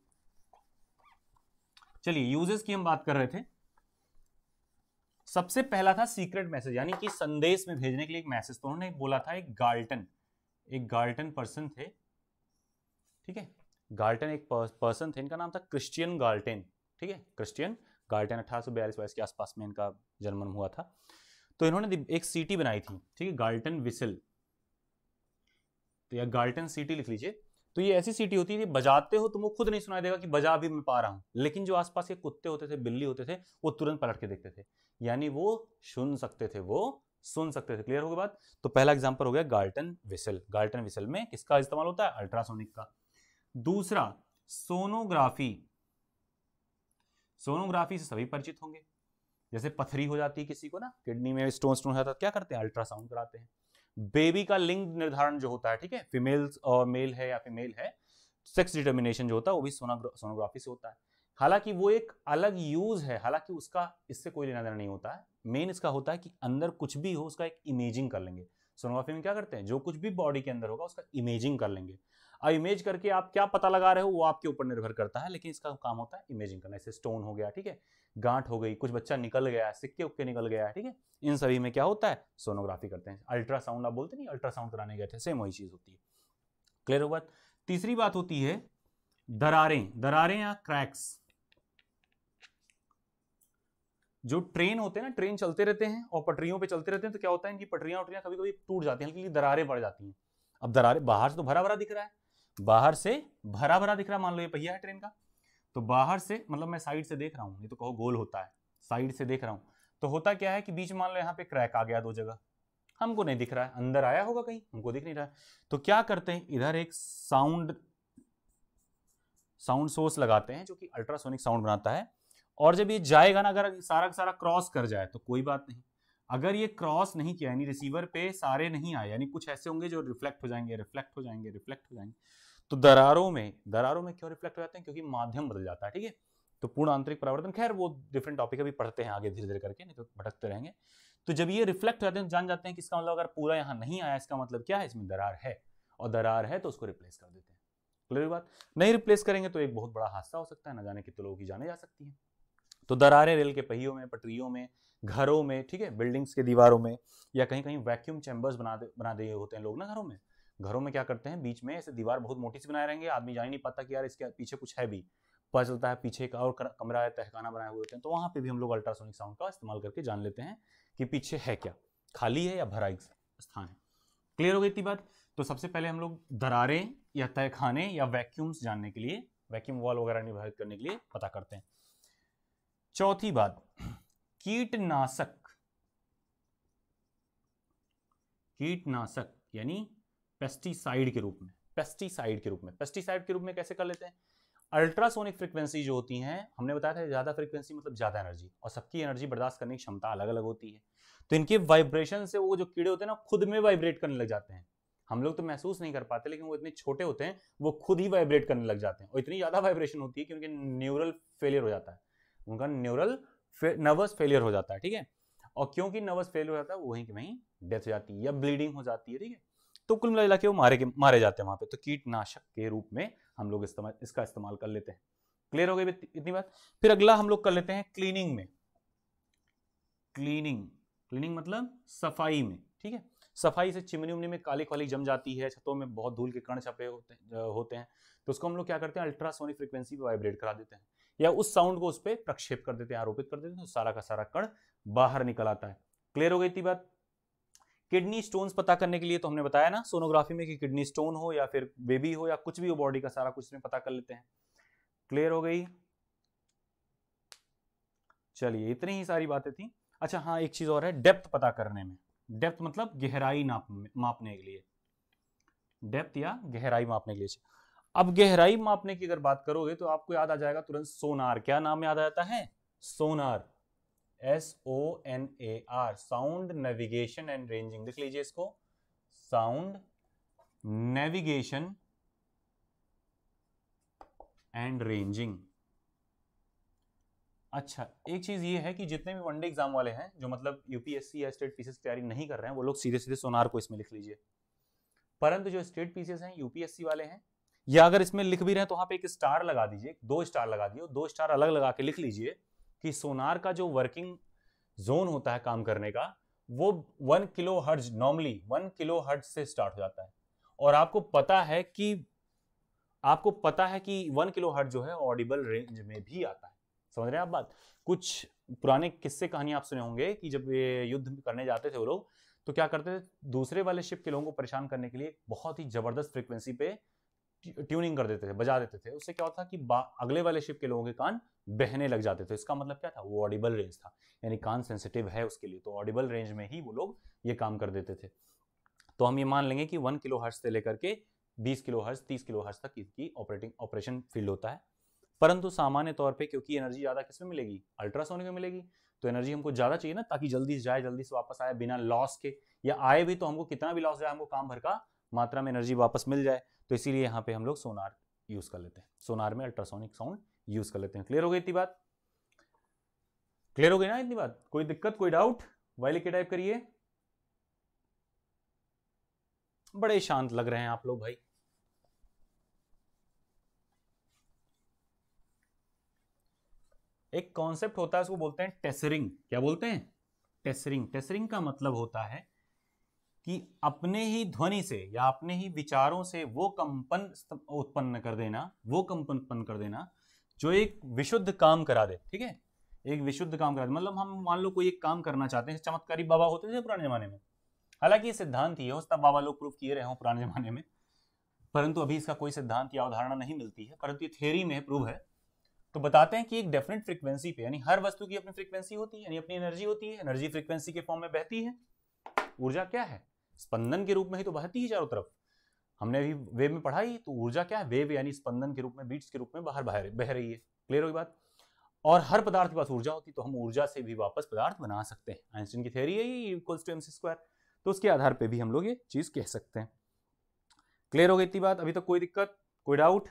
चलिए यूजेस की हम बात कर रहे थे सबसे पहला था सीक्रेट मैसेज यानी कि संदेश में भेजने के लिए एक मैसेज तो उन्होंने बोला था एक गार्टन एक गार्टन पर्सन थे ठीक है गार्टन एक पर्सन थे इनका नाम था क्रिश्चियन गार्टेन ठीक है क्रिश्चियन गार्टन अठारह सौ के आसपास में इनका जन्म हुआ था तो इन्होंने एक सिटी बनाई थी ठीक है गार्टन विसल तो या गार्टन सिटी लिख लीजिए तो ये ऐसी सिटी होती थी बजाते हो वो खुद नहीं सुनाई देगा कि बजा भी मैं पा रहा हूं लेकिन जो आसपास के कुत्ते होते थे बिल्ली होते थे वो तुरंत पलट के देखते थे यानी वो सुन सकते थे वो सुन सकते थे क्लियर होगी बात तो पहला एग्जाम्पल हो गया गार्टन विसल गार्टन विसल में किसका इस्तेमाल होता है अल्ट्रासोनिक का दूसरा सोनोग्राफी सोनोग्राफी से सभी परिचित होंगे जैसे पथरी हो जाती है किसी को ना किडनी में स्टोन स्टोन हो जाता है तो क्या करते हैं अल्ट्रासाउंड कराते हैं बेबी का लिंग निर्धारण जो होता है ठीक है फीमेल्स और मेल है या फीमेल है सेक्स डिटर्मिनेशन जो होता है वो भी सोनोग्राफी से होता है हालांकि वो एक अलग यूज है हालांकि उसका इससे कोई लेना देना नहीं होता है मेन इसका होता है कि अंदर कुछ भी हो उसका एक इमेजिंग कर लेंगे सोनोग्राफी में क्या करते हैं जो कुछ भी बॉडी के अंदर होगा उसका इमेजिंग कर लेंगे अब इमेज करके आप क्या पता लगा रहे हो वो आपके ऊपर निर्भर करता है लेकिन इसका काम होता है इमेजिंग करना जैसे स्टोन हो गया ठीक है गांठ हो गई कुछ बच्चा निकल गया है सिक्के उक्के निकल गया है ठीक है इन सभी में क्या होता है सोनोग्राफी करते हैं अल्ट्रासाउंड आप बोलते नहीं अल्ट्रासाउंड कराने गए थे सेम वही चीज़ होती है क्लियर हो बात तीसरी बात होती है दरारें दरारें या क्रैक्स जो ट्रेन होते हैं ना ट्रेन चलते रहते हैं और पटरियों पे चलते रहते हैं तो क्या होता है इनकी पटरियां उटरियां कभी कभी टूट जाती हैं हल्की दरारें पड़ जाती हैं अब दरारें बाहर से तो भरा भरा दिख रहा है बाहर से भरा भरा दिख रहा है मान लो ये पहिया है ट्रेन का तो बाहर से मतलब मैं साइड से देख रहा हूँ ये तो कहो गोल होता है साइड से देख रहा हूँ तो होता क्या है कि बीच मान लो यहाँ पे क्रैक आ गया दो जगह हमको नहीं दिख रहा है अंदर आया होगा कहीं हमको दिख नहीं रहा है तो क्या करते हैं इधर एक साउंड साउंड सोर्स लगाते हैं जो कि अल्ट्रासोनिक साउंड बनाता है और जब ये जाएगा ना अगर सारा का सारा क्रॉस कर जाए तो कोई बात नहीं अगर ये क्रॉस नहीं किया यानी रिसीवर पे सारे नहीं आए यानी कुछ ऐसे होंगे जो रिफ्लेक्ट हो जाएंगे रिफ्लेक्ट हो जाएंगे रिफ्लेक्ट हो जाएंगे तो दरारों में दरारों में क्यों रिफ्लेक्ट हो जाते हैं क्योंकि माध्यम बदल जाता है ठीक है तो पूर्ण आंतरिक परावर्तन खैर वो डिफरेंट टॉपिक अभी पढ़ते हैं आगे धीरे धीरे करके नहीं तो भटकते रहेंगे तो जब ये रिफ्लेक्ट हो जाते हैं जान जाते हैं कि इसका मतलब अगर पूरा यहाँ नहीं आया इसका मतलब क्या है इसमें दरार है और दरार है तो उसको रिप्लेस कर देते हैं क्लियर बात नहीं रिप्लेस करेंगे तो एक बहुत बड़ा हादसा हो सकता है ना जाने कितने लोगों की जाने जा सकती है तो दरारें रेल के पहियों में पटरियों में घरों में ठीक है बिल्डिंग्स के दीवारों में या कहीं कहीं वैक्यूम चैम्बर्स बना दे बना दिए होते हैं लोग ना घरों में घरों में क्या करते हैं बीच में ऐसे दीवार बहुत मोटी सी बनाए रहेंगे आदमी जान ही नहीं पाता कि यार इसके पीछे कुछ है भी पता चलता है पीछे का और कमरा है तहखाना बनाए हुए होते हैं तो वहाँ पे भी हम लोग अल्ट्रासोनिक साउंड का इस्तेमाल करके जान लेते हैं कि पीछे है क्या खाली है या भरा स्थान है क्लियर हो गई इतनी बात तो सबसे पहले हम लोग दरारें या तहखाने या वैक्यूम्स जानने के लिए वैक्यूम वॉल वगैरह निर्धारित करने के लिए पता करते हैं चौथी बात कीटनाशक कीटनाशक यानी पेस्टिसाइड के रूप में पेस्टिसाइड के रूप में पेस्टिसाइड के रूप में कैसे कर लेते हैं अल्ट्रासोनिक फ्रिक्वेंसी जो होती हैं हमने बताया था ज़्यादा फ्रिक्वेंसी मतलब ज़्यादा एनर्जी और सबकी एनर्जी बर्दाश्त करने की क्षमता अलग अलग होती है तो इनके वाइब्रेशन से वो जो कीड़े होते हैं ना खुद में वाइब्रेट करने लग जाते हैं हम लोग तो महसूस नहीं कर पाते लेकिन वो इतने छोटे होते हैं वो खुद ही वाइब्रेट करने लग जाते हैं और इतनी ज़्यादा वाइब्रेशन होती है कि उनके न्यूरल फेलियर हो जाता है उनका न्यूरल नर्वस फेलियर हो जाता है ठीक है और क्योंकि नर्वस फेलियर हो जाता है वहीं की वहीं डेथ हो जाती है या ब्लीडिंग हो जाती है ठीक है तो कुल मिला के वो मारे के मारे जाते हैं वहां पे तो कीटनाशक के रूप में हम लोग इस्तेमाल इसका इस्तेमाल कर लेते हैं क्लियर हो गई इतनी बात फिर अगला हम लोग कर लेते हैं क्लीनिंग में क्लीनिंग क्लीनिंग मतलब सफाई में ठीक है सफाई से चिमनी उमनी में काली खाली जम जाती है छतों में बहुत धूल के कण छपे होते होते हैं तो उसको हम लोग क्या करते हैं अल्ट्रासोनिक फ्रिक्वेंसी पे वाइब्रेट करा देते हैं या उस साउंड को उस पर प्रक्षेप कर देते हैं आरोपित कर देते हैं तो सारा का सारा कण बाहर निकल आता है क्लियर हो गई थी बात किडनी स्टोन्स पता करने के लिए तो हमने बताया ना सोनोग्राफी में कि किडनी स्टोन हो या फिर बेबी हो या कुछ भी हो बॉडी का सारा कुछ इसमें पता कर लेते हैं क्लियर हो गई चलिए इतनी ही सारी बातें थी अच्छा हाँ एक चीज और है डेप्थ पता करने में डेप्थ मतलब गहराई नाप मापने के लिए डेप्थ या गहराई मापने के लिए अब गहराई मापने की अगर बात करोगे तो आपको याद आ जाएगा तुरंत सोनार क्या नाम याद आता है sonar S O N A R sound navigation and ranging लिख लीजिए इसको साउंड नेविगेशन एंड रेंजिंग अच्छा एक चीज़ ये है कि जितने भी वनडे एग्जाम वाले हैं जो मतलब यूपीएससी या स्टेट पीसीएस की तैयारी नहीं कर रहे हैं वो लोग सीधे सीधे सोनार को इसमें लिख लीजिए परंतु जो स्टेट पीसीएस हैं यूपीएससी वाले हैं या अगर इसमें लिख भी रहे तो वहां पे एक स्टार लगा दीजिए दो स्टार लगा दिए दो स्टार अलग लगा के लिख लीजिए कि सोनार का जो वर्किंग जोन होता है काम करने का वो one kilo hertz normally one kilo hertz से स्टार्ट हो जाता है और आपको पता है कि आपको पता है कि वन किलो हर्ज जो है ऑडिबल रेंज में भी आता है समझ रहे हैं आप बात कुछ पुराने किस्से कहानी आप सुने होंगे कि जब ये युद्ध करने जाते थे वो लोग तो क्या करते थे दूसरे वाले शिप के लोगों को परेशान करने के लिए बहुत ही जबरदस्त फ्रिक्वेंसी पे ट्यूनिंग कर देते थे बजा देते थे उससे क्या होता कि अगले वाले शिप के लोगों के कान बहने लग जाते थे इसका मतलब क्या था वो ऑडिबल रेंज था यानी कान सेंसिटिव है उसके लिए तो ऑडिबल रेंज में ही वो लोग ये काम कर देते थे तो हम ये मान लेंगे कि वन किलो हर्ष से लेकर के बीस किलो हर्ष तीस किलो हर्ष तक इसकी ऑपरेटिंग ऑपरेशन फील्ड होता है परंतु सामान्य तौर पे क्योंकि एनर्जी ज़्यादा किसमें मिलेगी अल्ट्रासोनिक में मिलेगी तो एनर्जी हमको ज़्यादा चाहिए ना ताकि जल्दी जाए जल्दी से वापस आए बिना लॉस के या आए भी तो हमको कितना भी लॉस जाए हमको काम भर का मात्रा में एनर्जी वापस मिल जाए तो इसीलिए यहाँ पे हम लोग सोनार यूज़ कर लेते हैं सोनार में अल्ट्रासोनिक साउंड यूज़ कर लेते हैं क्लियर हो गई इतनी बात क्लियर हो गई ना इतनी बात कोई दिक्कत कोई डाउट वाई लिख के टाइप करिए बड़े शांत लग रहे हैं आप लोग भाई एक कॉन्सेप्ट होता है उसको बोलते हैं टेसरिंग क्या बोलते हैं टेसरिंग टेसरिंग का मतलब होता है कि अपने ही ध्वनि से या अपने ही विचारों से वो कंपन उत्पन्न कर देना वो कंपन उत्पन्न कर देना जो एक विशुद्ध काम करा दे ठीक है एक विशुद्ध काम करा दे मतलब हम मान लो कोई एक काम करना चाहते हैं चमत्कारी बाबा होते थे पुराने जमाने में हालांकि ये सिद्धांत ही है उसका बाबा लोग प्रूफ किए रहे हों पुराने जमाने में परंतु अभी इसका कोई सिद्धांत या अवधारणा नहीं मिलती है परंतु ये थेरी में प्रूव है तो बताते हैं कि एक डेफिनेट फ्रिक्वेंसी पे यानी हर वस्तु की अपनी फ्रीक्वेंसी होती है यानी अपनी एनर्जी होती है एनर्जी फ्रीक्वेंसी के फॉर्म में बहती है ऊर्जा क्या है स्पंदन के रूप में ही तो बहती ही चारों तरफ हमने अभी वेव में पढ़ा ही तो ऊर्जा क्या है वेव यानी स्पंदन के रूप में बीट्स के रूप में बाहर बाहर बह रही है क्लियर हुई बात और हर पदार्थ के पास ऊर्जा होती तो हम ऊर्जा से भी वापस पदार्थ बना सकते हैं आइंस्टीन की थ्योरी है ये इक्वल्स टू एमसी स्क्वायर तो उसके आधार पर भी हम लोग ये चीज़ कह सकते हैं क्लियर हो गई इतनी बात अभी तक तो कोई दिक्कत कोई डाउट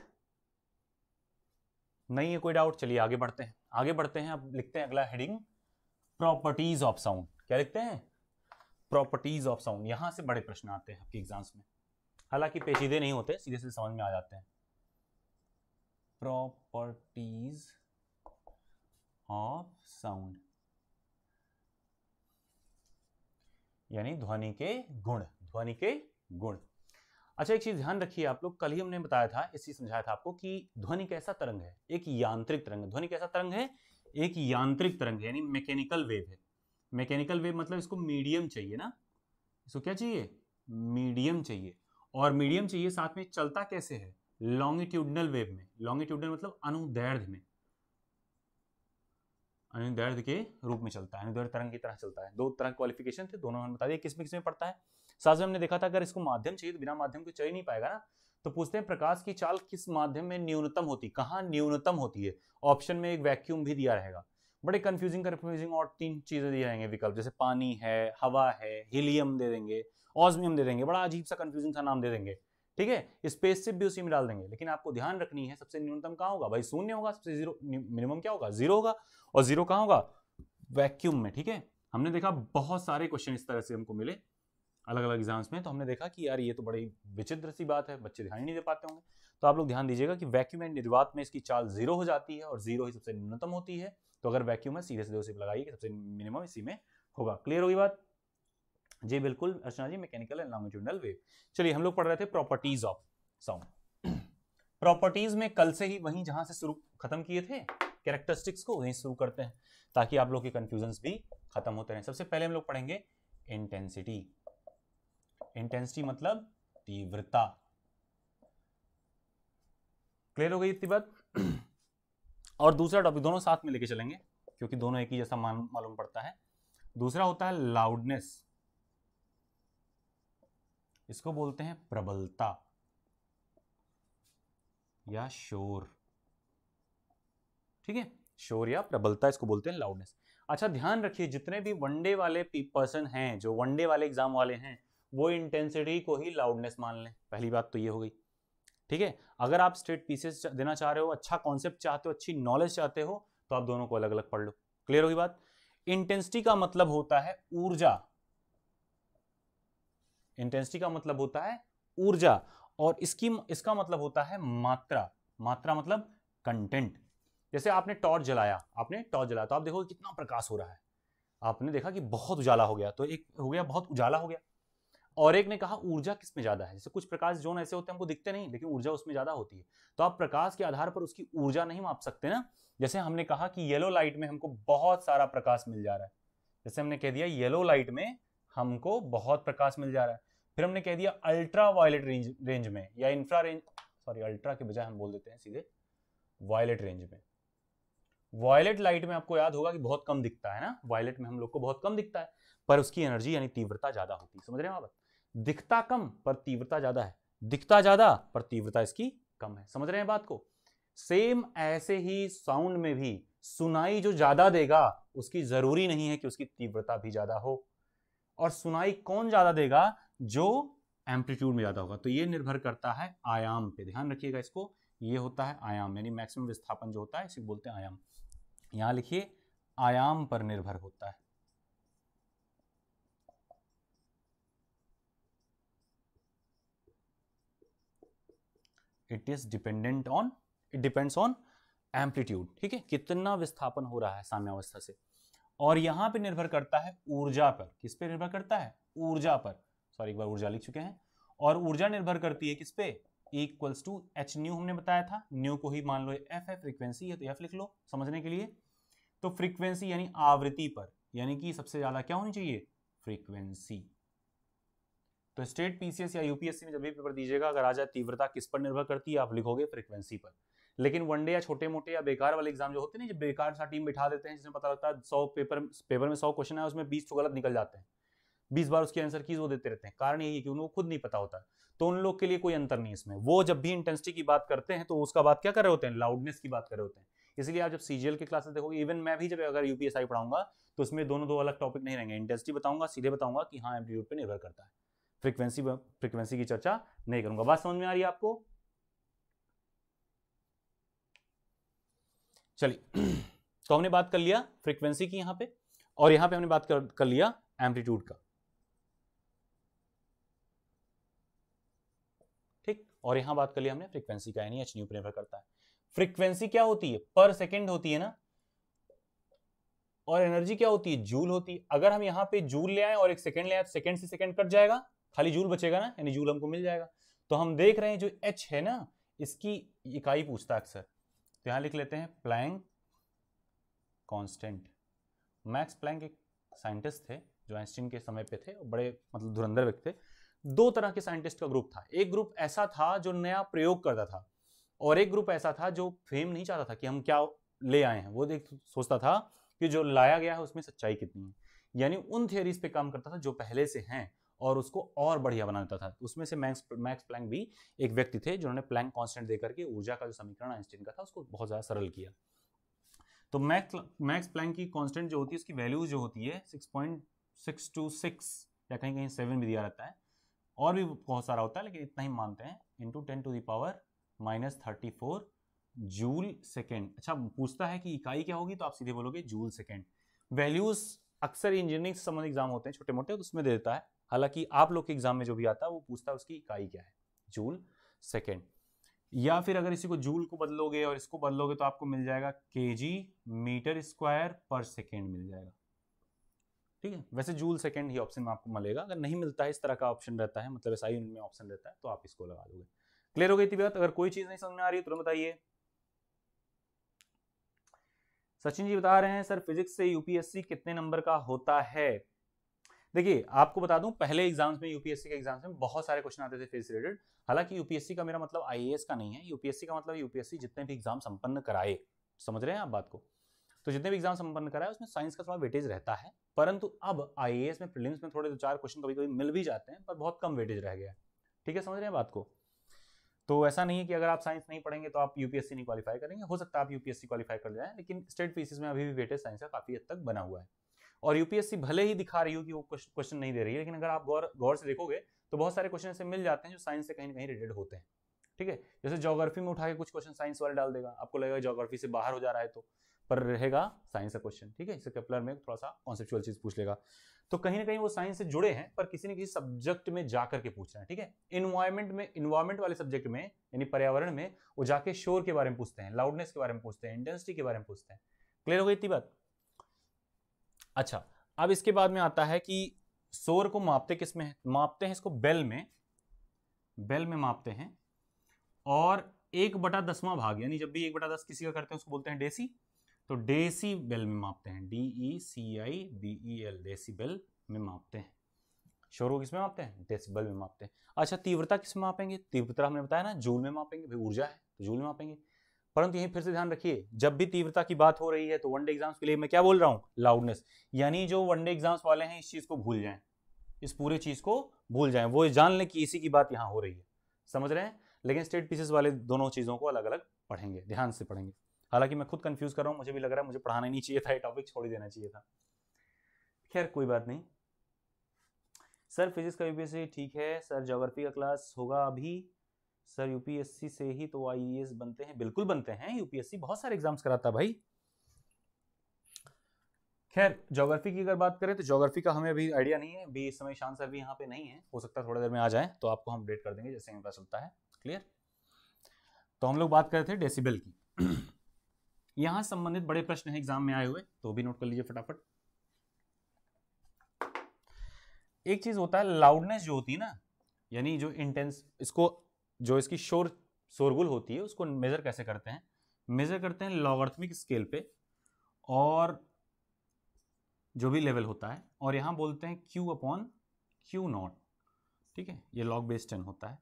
नहीं है कोई डाउट चलिए आगे बढ़ते हैं आगे बढ़ते हैं अब लिखते हैं अगला हेडिंग प्रॉपर्टीज ऑफ साउंड क्या लिखते हैं प्रॉपर्टीज ऑफ साउंड यहाँ से बड़े प्रश्न आते हैं आपके एग्जाम्स में हालांकि पेचीदे नहीं होते सीधे सीधे समझ में आ जाते हैं प्रॉपर्टीज ऑफ साउंड यानी ध्वनि के गुण ध्वनि के गुण अच्छा एक चीज ध्यान रखिए आप लोग कल ही हमने बताया था इस चीज समझाया था आपको कि ध्वनि कैसा तरंग है एक यांत्रिक तरंग ध्वनि कैसा तरंग है एक यांत्रिक तरंग है यानी मैकेनिकल वेव है मैकेनिकल वेव मतलब इसको मीडियम चाहिए ना इसको क्या चाहिए मीडियम चाहिए और मीडियम चाहिए साथ में चलता कैसे है लॉन्गिट्यूडनल वेव में लॉन्गिट्यूडनल मतलब अनुदैर्ध में अनुदैर्ध के रूप में चलता है अनुदैर्ध तरंग की तरह चलता है दो तरह क्वालिफिकेशन थे दोनों हमने बता दिया किस में किस में पड़ता है साथ में हमने देखा था अगर इसको माध्यम चाहिए तो बिना माध्यम के चल ही नहीं पाएगा ना तो पूछते हैं प्रकाश की चाल किस माध्यम में न्यूनतम होती कहाँ न्यूनतम होती है ऑप्शन में एक वैक्यूम भी दिया रहेगा बड़े कंफ्यूजिंग कन्फ्यूजिंग और तीन चीज़ें दिए जाएंगे विकल्प जैसे पानी है हवा है हीलियम दे देंगे ऑजमियम दे देंगे बड़ा अजीब सा कंफ्यूजिंग सा नाम दे देंगे ठीक है स्पेसशिप भी उसी में डाल देंगे लेकिन आपको ध्यान रखनी है सबसे न्यूनतम कहाँ होगा भाई शून्य होगा सबसे जीरो मिनिमम क्या होगा जीरो होगा और जीरो कहाँ होगा वैक्यूम में ठीक है हमने देखा बहुत सारे क्वेश्चन इस तरह से हमको मिले अलग अलग एग्जाम्स में तो हमने देखा कि यार ये तो बड़ी विचित्र सी बात है बच्चे ध्यान ही नहीं दे पाते होंगे तो आप लोग ध्यान दीजिएगा कि वैक्यूम एंड निर्वात में इसकी चाल जीरो हो जाती है और जीरो ही सबसे न्यूनतम होती है तो अगर वैक्यूम है सीधे सीधे उसे लगाइए सबसे मिनिमम इसी में होगा क्लियर होगी बात जी बिल्कुल Archana ji mechanical and longitudinal wave चलिए हम लोग पढ़ रहे थे प्रॉपर्टीज ऑफ साउंड प्रॉपर्टीज में कल से ही वहीं जहां से शुरू खत्म किए थे कैरेक्टरिस्टिक्स को वहीं शुरू करते हैं ताकि आप लोग के कंफ्यूजन भी खत्म होते रहें सबसे पहले हम लोग पढ़ेंगे इंटेंसिटी इंटेंसिटी मतलब तीव्रता क्लियर हो गई इतनी बात और दूसरा टॉपिक दोनों साथ में लेके चलेंगे क्योंकि दोनों एक ही जैसा मालूम पड़ता है दूसरा होता है लाउडनेस इसको बोलते हैं प्रबलता या शोर ठीक है शोर या प्रबलता इसको बोलते हैं लाउडनेस अच्छा ध्यान रखिए जितने भी वनडे वाले पर्सन हैं जो वनडे वाले एग्जाम वाले हैं वो इंटेंसिटी को ही लाउडनेस मान लें पहली बात तो ये हो गई ठीक है अगर आप स्टेट पीसेस देना चाह रहे हो अच्छा कॉन्सेप्ट चाहते हो अच्छी नॉलेज चाहते हो तो आप दोनों को अलग अलग पढ़ लो क्लियर हुई बात इंटेंसिटी का मतलब होता है ऊर्जा इंटेंसिटी का मतलब होता है ऊर्जा और इसकी इसका मतलब होता है मात्रा मात्रा मतलब कंटेंट जैसे आपने टॉर्च जलाया आपने टॉर्च जलाया तो आप देखो कितना प्रकाश हो रहा है आपने देखा कि बहुत उजाला हो गया तो एक हो गया बहुत उजाला हो गया और एक ने कहा ऊर्जा किस में ज्यादा है जैसे कुछ प्रकाश जोन ऐसे होते हैं हमको दिखते नहीं लेकिन ऊर्जा उसमें ज्यादा होती है तो आप प्रकाश के आधार पर उसकी ऊर्जा नहीं माप सकते ना जैसे हमने कहा कि येलो लाइट में हमको बहुत सारा प्रकाश मिल जा रहा है जैसे हमने कह दिया येलो लाइट में हमको बहुत प्रकाश मिल जा रहा है फिर हमने कह दिया अल्ट्रा वायलेट रेंज रेंज में या इंफ्रा रेंज सॉरी अल्ट्रा के बजाय हम बोल देते हैं सीधे वायलेट रेंज में वायलेट लाइट में आपको याद होगा कि बहुत कम दिखता है ना वायलेट में हम लोग को बहुत कम दिखता है पर उसकी एनर्जी यानी तीव्रता ज्यादा होती है समझ रहे हैं आप दिखता कम पर तीव्रता ज्यादा है दिखता ज्यादा पर तीव्रता इसकी कम है समझ रहे हैं बात को सेम ऐसे ही साउंड में भी सुनाई जो ज्यादा देगा उसकी जरूरी नहीं है कि उसकी तीव्रता भी ज्यादा हो और सुनाई कौन ज्यादा देगा जो एम्पलीट्यूड में ज्यादा होगा तो ये निर्भर करता है आयाम पे ध्यान रखिएगा इसको ये होता है आयाम यानी मैक्सिमम विस्थापन जो होता है इसे बोलते हैं आयाम यहां लिखिए आयाम पर निर्भर होता है it is dependent on it depends on amplitude ठीक है कितना विस्थापन हो रहा है साम्यावस्था से और यहां पे निर्भर करता है ऊर्जा पर किस पे निर्भर करता है ऊर्जा पर सॉरी एक बार ऊर्जा लिख चुके हैं और ऊर्जा निर्भर करती है किस पे इक्वल्स टू एच न्यू हमने बताया था न्यू को ही मान लो एफ है फ्रीक्वेंसी है तो एफ लिख लो समझने के लिए तो फ्रीक्वेंसी यानी आवृत्ति पर यानी कि सबसे ज़्यादा क्या होनी चाहिए फ्रीक्वेंसी तो स्टेट पीसीएस या यूपीएससी में जब भी पेपर दीजिएगा अगर आ जाए तीव्रता किस पर निर्भर करती है आप लिखोगे फ्रिक्वेंसी पर लेकिन वनडे या छोटे मोटे या बेकार वाले एग्जाम जो होते हैं जो बेकार सा टीम बिठा देते हैं जिसमें पता लगता है सौ पेपर पेपर में सौ क्वेश्चन है उसमें बीस तो गलत निकल जाते हैं बीस बार उसके आंसर कीज वो देते रहते हैं कारण यही है कि उनको खुद नहीं पता होता तो उन लोग के लिए कोई अंतर नहीं इसमें वो जब भी इंटेंसिटी की बात करते हैं तो उसका बात क्या कर रहे होते हैं लाउडनेस की बात कर रहे होते हैं इसलिए आप जब सीजीएल के क्लासेस देखोगे इवन मैं भी जब अगर यूपीएसआई पढ़ाऊंगा तो उसमें दोनों दो अलग टॉपिक नहीं रहेंगे इंटेंसिटी बताऊंगा सीधे बताऊंगा कि हाँ एम्पलीट्यूड पर निर्भर करता है फ्रीक्वेंसी फ्रीक्वेंसी की चर्चा नहीं करूंगा बात समझ में आ रही है आपको चलिए तो हमने बात कर लिया फ्रीक्वेंसी की यहां पे और यहां पे हमने बात कर, कर लिया एम्पलीट्यूड का ठीक और यहां बात कर लिया हमने फ्रीक्वेंसी का यानी एच न्यू पर निर्भर करता है फ्रीक्वेंसी क्या होती है पर सेकेंड होती है ना और एनर्जी क्या होती है जूल होती है अगर हम यहां पे जूल ले आए और एक सेकेंड ले आए तो सेकेंड से सेकेंड कट जाएगा खाली जूल बचेगा ना यानी जूल हमको मिल जाएगा तो हम देख रहे हैं जो एच है ना इसकी इकाई पूछता अक्सर तो यहाँ लिख लेते हैं प्लैंग कॉन्स्टेंट मैक्स प्लैंग एक साइंटिस्ट थे जो आइंस्टीन के समय पे थे बड़े मतलब धुरंधर व्यक्ति थे दो तरह के साइंटिस्ट का ग्रुप था एक ग्रुप ऐसा था जो नया प्रयोग करता था और एक ग्रुप ऐसा था जो फेम नहीं चाहता था कि हम क्या ले आए हैं वो देख सोचता था कि जो लाया गया है उसमें सच्चाई कितनी है यानी उन थियोरीज पे काम करता था जो पहले से हैं और उसको और बढ़िया बना देता था उसमें से मैक्स मैक्स प्लैंक भी एक व्यक्ति थे जिन्होंने प्लैंक कॉन्स्टेंट देकर के ऊर्जा का जो समीकरण आइंस्टीन का था उसको बहुत ज़्यादा सरल किया तो मैक्स मैक्स प्लैंक की कॉन्स्टेंट जो होती है उसकी वैल्यूज जो होती है six point six two six या कहीं कहीं सेवन भी दिया रहता है और भी बहुत सारा होता है लेकिन इतना ही मानते हैं into ten to the power minus thirty four joule second अच्छा पूछता है कि इकाई क्या होगी तो आप सीधे बोलोगे जूल सेकेंड वैल्यूज अक्सर इंजीनियरिंग से संबंधित एग्जाम होते हैं छोटे मोटे तो उसमें दे देता है हालांकि आप लोग के एग्जाम में जो भी आता है वो पूछता है उसकी इकाई क्या है जूल सेकेंड या फिर अगर इसी को जूल को बदलोगे और इसको बदलोगे तो आपको मिल जाएगा के मीटर स्क्वायर पर सेकेंड मिल जाएगा ठीक है वैसे जूल सेकेंड ही ऑप्शन में आपको मिलेगा अगर नहीं मिलता है इस तरह का ऑप्शन रहता है मतलब ऐसा ही उनमें ऑप्शन रहता है तो आप इसको लगा दोगे क्लियर हो गई थी बात अगर कोई चीज नहीं समझ में आ रही है तो तुरंत बताइए सचिन जी बता रहे हैं सर फिजिक्स से यूपीएससी कितने नंबर का होता है देखिए आपको बता दूं पहले एग्जाम्स में यूपीएससी के एग्जाम्स में बहुत सारे क्वेश्चन आते थे फेस रिलेटेड हालांकि यूपीएससी का मेरा मतलब आईएएस का नहीं है यूपीएससी का मतलब यूपीएससी जितने भी एग्जाम संपन्न कराए समझ रहे हैं आप बात को तो जितने भी एग्जाम संपन्न कराए उसमें साइंस का थोड़ा वेटेज रहता है परंतु अब एस में प्रिलिम्स में थोड़े दो चार क्वेश्चन कभी कभी मिल भी जाते हैं पर बहुत कम वेटेज रह गया ठीक है समझ रहे हैं बात को तो ऐसा नहीं है कि अगर आप साइंस नहीं पढ़ेंगे तो आप यूपीएससी नहीं क्वालिफाई करेंगे हो सकता है आप यूपीएससी क्वालीफाई कर जाए लेकिन स्टेट फीसिस में अभी भी वेटेज साइंस का काफ़ी हद तक बना हुआ है और यूपीएससी भले ही दिखा रही हो कि वो क्वेश्चन नहीं दे रही है लेकिन अगर आप गौर गौर से देखोगे तो बहुत सारे क्वेश्चन ऐसे मिल जाते हैं जो साइंस से कहीं ना कहीं रिलेटेड होते हैं ठीक है जैसे जोग्राफी में उठा के कुछ क्वेश्चन साइंस वाले डाल देगा आपको लगेगा जोग्राफी से बाहर हो जा रहा है तो पर रहेगा साइंस का क्वेश्चन ठीक है इससे कैपलर में थोड़ा सा कॉन्सेप्चुअल चीज पूछ लेगा तो कहीं ना कहीं वो साइंस से जुड़े हैं पर किसी न किसी सब्जेक्ट में जाकर के पूछ रहे हैं ठीक है इन्वायरमेंट में इन्वायरमेंट वाले सब्जेक्ट में यानी पर्यावरण में वो जाके शोर के बारे में पूछते हैं लाउडनेस के बारे में पूछते हैं इंटेंसिटी के बारे में पूछते हैं क्लियर हो गई इतनी बात अच्छा अब इसके बाद में आता है कि शोर को मापते किस में है मापते हैं इसको बेल में बेल में मापते हैं और एक बटा दसवां भाग यानी जब भी एक बटा दस किसी का करते हैं उसको बोलते हैं डेसी तो डेसी बेल में मापते हैं D E C I B E L decibel में मापते हैं शोर को किसमें मापते हैं डेसिबल में मापते हैं अच्छा तीव्रता किस में मापेंगे तीव्रता हमने बताया ना जूल में मापेंगे भाई ऊर्जा है तो जूल में मापेंगे परंतु यहीं फिर से ध्यान रखिए जब भी तीव्रता की बात हो रही है तो वनडे एग्जाम्स के लिए मैं क्या बोल रहा हूँ लाउडनेस यानी जो वनडे एग्जाम्स वाले हैं इस चीज़ को भूल जाएं इस पूरे चीज़ को भूल जाएं वो जान लें कि इसी की बात यहाँ हो रही है समझ रहे हैं लेकिन स्टेट पीसेस वाले दोनों चीज़ों को अलग अलग पढ़ेंगे ध्यान से पढ़ेंगे हालांकि मैं खुद कंफ्यूज कर रहा हूँ मुझे भी लग रहा है मुझे पढ़ाना नहीं चाहिए था ये टॉपिक छोड़ देना चाहिए था खैर कोई बात नहीं सर फिजिक्स का यूपीएससी ठीक है सर ज्योग्राफी का क्लास होगा अभी सर यूपीएससी से ही तो आईएएस e बनते हैं बिल्कुल बनते हैं यूपीएससी बहुत सारे एग्जाम्स कराता भाई खैर ज्योग्राफी की अगर बात करें तो ज्योग्राफी का हमें अभी आइडिया नहीं है अभी इस समय शान सर भी यहाँ पे नहीं है हो सकता है थोड़ी देर में आ जाए तो आपको हम अपडेट कर देंगे जैसे पता चलता है क्लियर तो हम लोग बात कर रहे थे डेसिबल की यहां संबंधित बड़े प्रश्न है एग्जाम में आए हुए तो भी नोट कर लीजिए फटाफट एक चीज होता है लाउडनेस जो होती है ना यानी जो इंटेंस इसको जो इसकी शोर शोरगुल होती है उसको मेज़र कैसे करते हैं मेज़र करते हैं लॉगर्थमिक स्केल पे और जो भी लेवल होता है और यहाँ बोलते हैं क्यू अपॉन क्यू नॉट ठीक है ये लॉग बेस टेन होता है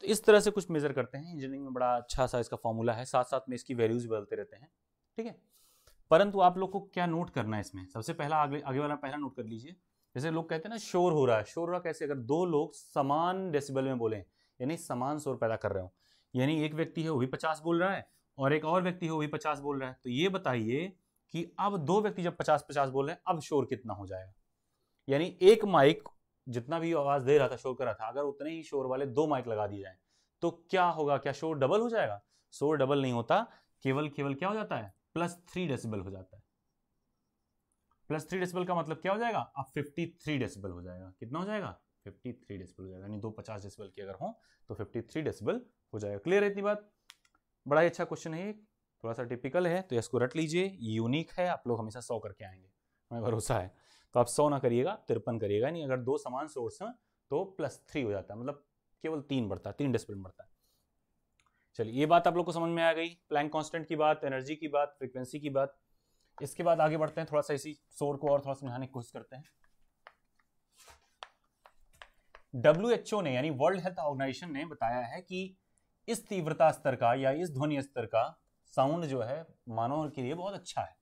तो इस तरह से कुछ मेज़र करते हैं इंजीनियरिंग में बड़ा अच्छा सा इसका फॉर्मूला है साथ साथ में इसकी वैल्यूज़ बदलते रहते हैं ठीक है परंतु आप लोग को क्या नोट करना है इसमें सबसे पहला आगे आगे वाला पहला नोट कर लीजिए जैसे लोग कहते हैं ना शोर हो रहा है शोर हो रहा कैसे अगर दो लोग समान डेसिबल में बोलें यानी समान शोर पैदा कर रहे हो यानी एक व्यक्ति है वो भी पचास बोल रहा है और एक और व्यक्ति है वो भी पचास बोल रहा है तो ये बताइए कि अब दो व्यक्ति जब पचास पचास बोल रहे हैं अब शोर कितना हो जाएगा यानी एक माइक जितना भी आवाज दे रहा था शोर कर रहा था अगर उतने ही शोर वाले दो माइक लगा दिए जाए तो क्या होगा क्या शोर डबल हो जाएगा शोर डबल नहीं होता केवल केवल क्या हो जाता है प्लस थ्री डेसिबल हो जाता है प्लस थ्री डेसिबल का मतलब क्या हो जाएगा अब फिफ्टी थ्री डेसिबल हो जाएगा कितना हो जाएगा फिफ्टी थ्री डेसिबल हो जाएगा यानी दो पचास डिसबल की अगर हो तो फिफ्टी थ्री डिसबल हो जाएगा क्लियर है इतनी बात बड़ा ही अच्छा क्वेश्चन है थोड़ा सा टिपिकल है तो इसको रट लीजिए यूनिक है आप लोग हमेशा सौ करके आएंगे हमें भरोसा है तो आप सौ ना करिएगा तिरपन करिएगा यानी अगर दो समान सोर्स हैं तो प्लस थ्री हो जाता है मतलब केवल तीन बढ़ता है तीन डेसिबल बढ़ता है चलिए ये बात आप लोग को समझ में आ गई प्लैंक कॉन्स्टेंट की बात एनर्जी की बात फ्रिक्वेंसी की बात इसके बाद आगे बढ़ते हैं थोड़ा सा इसी शोर को और थोड़ा समझाने की कोशिश करते हैं डब्ल्यू ने यानी वर्ल्ड हेल्थ ऑर्गेनाइजेशन ने बताया है कि इस तीव्रता स्तर का या इस ध्वनि स्तर का साउंड जो है मानव के लिए बहुत अच्छा है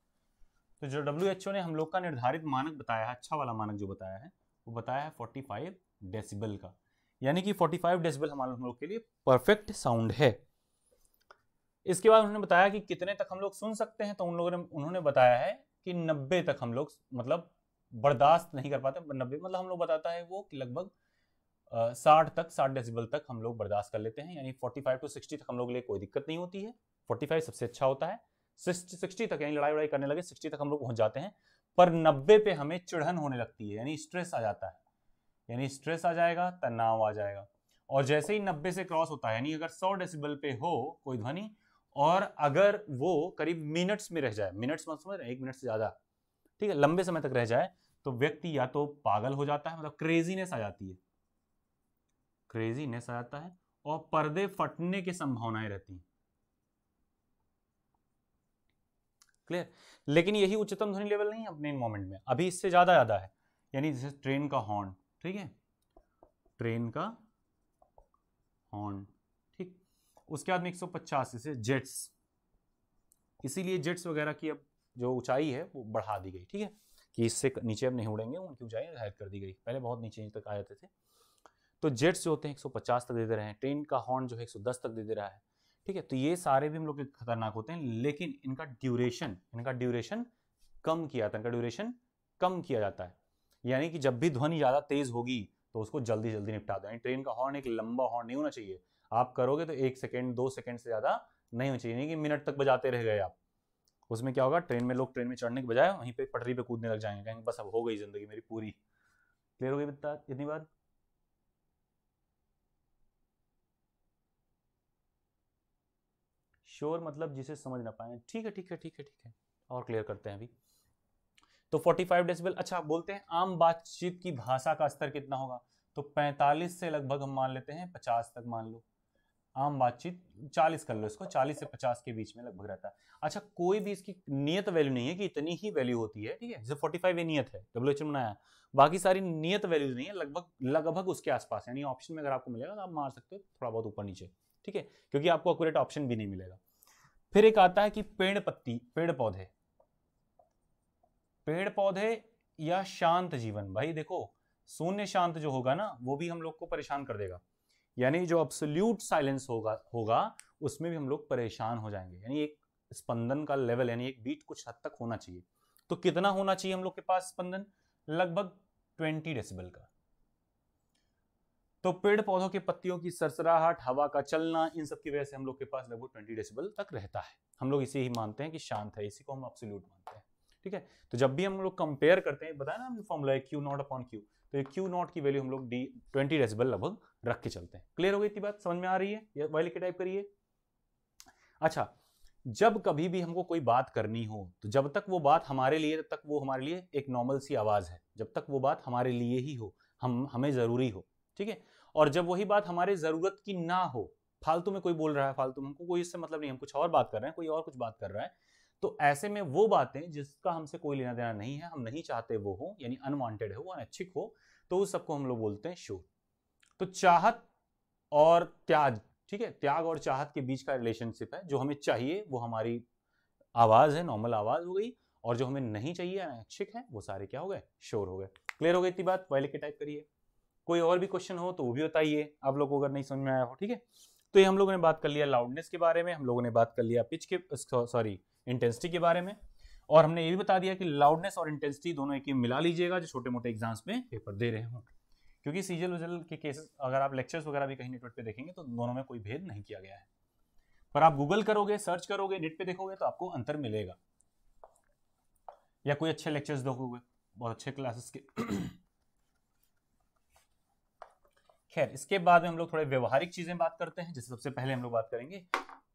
तो जो डब्ल्यू ने हम लोग का निर्धारित मानक बताया है अच्छा वाला मानक जो बताया है वो बताया है 45 डेसिबल का यानी कि 45 डेसिबल हमारे हम लोग के लिए परफेक्ट साउंड है इसके बाद उन्होंने बताया कि कितने तक हम लोग सुन सकते हैं तो उन लोगों ने उन्होंने बताया है कि नब्बे तक हम लोग मतलब बर्दाश्त नहीं कर पाते नब्बे मतलब हम लोग बताता है वो कि लगभग साठ तक साठ डेसिबल तक हम लोग बर्दाश्त कर लेते हैं यानी फोर्टी फाइव टू सिक्सटी तक हम लोग लिए कोई दिक्कत नहीं होती है फोर्टी फाइव सबसे अच्छा होता है सिक्सटी तक यानी लड़ाई वड़ाई करने लगे सिक्सटी तक हम लोग पहुंच जाते हैं पर नब्बे पे हमें चिढ़न होने लगती है यानी स्ट्रेस आ जाता है यानी स्ट्रेस आ जाएगा तनाव आ जाएगा और जैसे ही नब्बे से क्रॉस होता है यानी अगर सौ डेसिबल पे हो कोई ध्वनि और अगर वो करीब मिनट्स में रह जाए मिनट्स मत समझ एक मिनट से ज़्यादा ठीक है लंबे समय तक रह जाए तो व्यक्ति या तो पागल हो जाता है मतलब क्रेजीनेस आ जाती है क्रेजीनेस आ जाता है और पर्दे फटने की संभावनाएं रहती हैं क्लियर लेकिन यही उच्चतम ध्वनि लेवल नहीं है अपने मोमेंट में अभी इससे ज़्यादा ज़्यादा है यानी जैसे ट्रेन का हॉर्न ठीक है ट्रेन का हॉर्न ठीक उसके बाद में 150 इसे जेट्स इसीलिए जेट्स वगैरह की अब जो ऊंचाई है वो बढ़ा दी गई ठीक है कि इससे नीचे अब नहीं उड़ेंगे उनकी ऊंचाई रिहायत कर दी गई पहले बहुत नीचे तक आ जाते थे तो जेट्स जो होते हैं 150 तक दे दे रहे हैं ट्रेन का हॉर्न जो है 110 तक दे दे रहा है ठीक है तो ये सारे भी हम लोग के खतरनाक होते हैं लेकिन इनका ड्यूरेशन इनका ड्यूरेशन कम किया जाता है इनका ड्यूरेशन कम किया जाता है यानी कि जब भी ध्वनि ज़्यादा तेज़ होगी तो उसको जल्दी जल्दी निपटा दो यानी ट्रेन का हॉर्न एक लंबा हॉर्न नहीं होना चाहिए आप करोगे तो एक सेकेंड दो सेकेंड से ज़्यादा नहीं होना चाहिए यानी कि मिनट तक बजाते रह गए आप उसमें क्या होगा ट्रेन में लोग ट्रेन में चढ़ने के बजाय वहीं पे पटरी पे कूदने लग जाएंगे कहेंगे बस अब हो गई ज़िंदगी मेरी पूरी क्लियर हो गई इतनी बात श्योर मतलब जिसे समझ ना पाए ठीक है ठीक है ठीक है ठीक है और क्लियर करते हैं अभी तो 45 डेसिबल अच्छा बोलते हैं आम बातचीत की भाषा का स्तर कितना होगा तो 45 से लगभग हम मान लेते हैं 50 तक मान लो आम बातचीत 40 कर लो इसको 40 से 50 के बीच में लगभग रहता है अच्छा कोई भी इसकी नियत वैल्यू नहीं है कि इतनी ही वैल्यू होती है ठीक है जैसे 45 ये नियत है डब्ल्यू एच बनाया बाकी सारी नियत वैल्यूज नहीं है लगभग लगभग उसके आसपास यानी ऑप्शन में अगर आपको मिलेगा तो आप मार सकते हो थोड़ा बहुत ऊपर नीचे ठीक है क्योंकि आपको अकूरेट ऑप्शन भी नहीं मिलेगा फिर एक आता है कि पेड़ पत्ती पेड़ पौधे पेड़ पौधे या शांत जीवन भाई देखो शून्य शांत जो होगा ना वो भी हम लोग को परेशान कर देगा यानी जो अब्सोल्यूट साइलेंस होगा होगा उसमें भी हम लोग परेशान हो जाएंगे यानी एक स्पंदन का लेवल यानी एक बीट कुछ हद तक होना चाहिए तो कितना होना चाहिए हम लोग के पास स्पंदन लगभग ट्वेंटी डेसिबल का तो पेड़ पौधों की पत्तियों की सरसराहट हवा का चलना इन सब की वजह से हम लोग के पास लगभग ट्वेंटी डेसिबल तक रहता है हम लोग इसे ही मानते हैं कि शांत है इसी को हम अपसोल्यूट मानते हैं ठीक है तो जब भी हम लोग कंपेयर करते हैं बताया ना फॉर्मूला है क्यू नॉट अपॉन क्यू तो ये क्यू नॉट की वैल्यू हम लोग डी ट्वेंटी डेसिबल लगभग रख के चलते हैं क्लियर हो गई इतनी बात समझ में आ रही है या के टाइप करिए अच्छा जब कभी भी हमको कोई बात करनी हो तो जब तक वो बात हमारे लिए तब तक वो हमारे लिए एक नॉर्मल सी आवाज़ है जब तक वो बात हमारे लिए ही हो हम हमें ज़रूरी हो ठीक है और जब वही बात हमारे ज़रूरत की ना हो फालतू में कोई बोल रहा है फालतू में हमको कोई इससे मतलब नहीं हम कुछ और बात कर रहे हैं कोई और कुछ बात कर रहा है तो ऐसे में वो बातें जिसका हमसे कोई लेना देना नहीं है हम नहीं चाहते वो हो यानी अनवांटेड हो अनैच्छिक हो तो उस सबको हम लोग बोलते हैं शोर तो चाहत और त्याग ठीक है त्याग और चाहत के बीच का रिलेशनशिप है जो हमें चाहिए वो हमारी आवाज़ है नॉर्मल आवाज़ हो गई और जो हमें नहीं चाहिए अनैच्छिक है वो सारे क्या हो गए शोर हो गए क्लियर हो गई इतनी बात पहले के टाइप करिए कोई और भी क्वेश्चन हो तो वो भी बताइए आप लोगों को अगर नहीं समझ में आया हो ठीक है तो ये हम लोगों ने बात कर लिया लाउडनेस के बारे में हम लोगों ने बात कर लिया पिच के सॉरी इंटेंसिटी के बारे में और हमने ये भी बता दिया कि लाउडनेस और इंटेंसिटी दोनों एक मिला लीजिएगा जो छोटे मोटे एग्जाम्स में पेपर दे रहे हों क्योंकि सीजल उजल के केसेस अगर आप लेक्चर्स वगैरह भी कहीं नेटवर्क पे देखेंगे तो दोनों में कोई भेद नहीं किया गया है पर आप गूगल करोगे सर्च करोगे नेट पे देखोगे तो आपको अंतर मिलेगा या कोई अच्छे लेक्चर्स देखोगे बहुत अच्छे क्लासेस के खैर इसके बाद में हम लोग थोड़े व्यवहारिक चीज़ें बात करते हैं जैसे सबसे पहले हम लोग बात करेंगे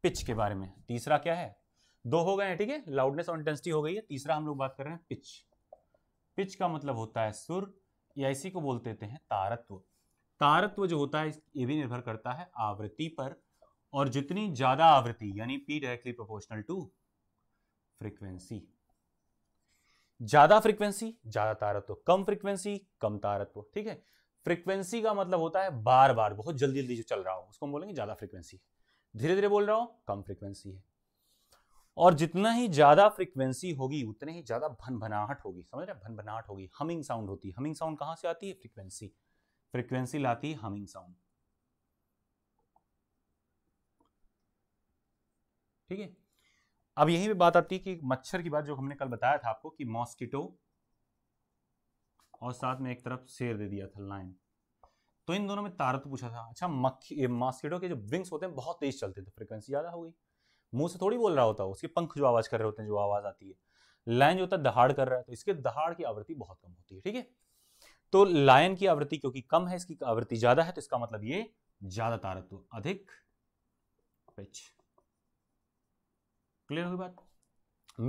पिच के बारे में तीसरा क्या है दो हो गए हैं ठीक है लाउडनेस और इंटेंसिटी हो गई है तीसरा हम लोग बात कर रहे हैं पिच पिच का मतलब होता है सुर या इसी को बोलते देते हैं तारत्व तारत्व जो होता है ये भी निर्भर करता है आवृत्ति पर और जितनी ज़्यादा आवृत्ति यानी P directly proportional to frequency ज़्यादा फ्रीक्वेंसी ज़्यादा तारत्व कम फ्रीक्वेंसी कम तारत्व ठीक है फ्रीक्वेंसी का मतलब होता है बार बार बहुत जल्दी जल्दी जो चल रहा हो उसको हम बोलेंगे ज़्यादा फ्रीक्वेंसी धीरे धीरे बोल रहा हो कम फ्रीक्वेंसी है और जितना ही ज़्यादा फ्रीक्वेंसी होगी उतने ही ज़्यादा भनभनाहट होगी समझ रहे भनभनाहट होगी हमिंग साउंड होती है हमिंग साउंड कहां से आती है फ्रीक्वेंसी फ्रीक्वेंसी लाती है हमिंग साउंड ठीक है अब यहीं पे बात आती है कि मच्छर की बात जो हमने कल बताया था आपको कि मॉस्किटो और साथ में एक तरफ शेर दे दिया था लाइन तो इन दोनों में तारत तो पूछा था अच्छा मक्खी मॉस्किटो के जो विंग्स होते हैं बहुत तेज चलते थे फ्रिक्वेंसी ज़्यादा हो गई मुंह से थोड़ी बोल रहा होता है उसके पंख जो आवाज़ कर रहे होते हैं जो आवाज़ आती है लाइन जो होता है दहाड़ कर रहा है तो इसके दहाड़ की आवृत्ति बहुत कम होती है ठीक है तो लायन की आवृत्ति क्योंकि कम है इसकी आवृत्ति ज़्यादा है तो इसका मतलब ये ज़्यादा तारत्व अधिक पिच क्लियर हुई बात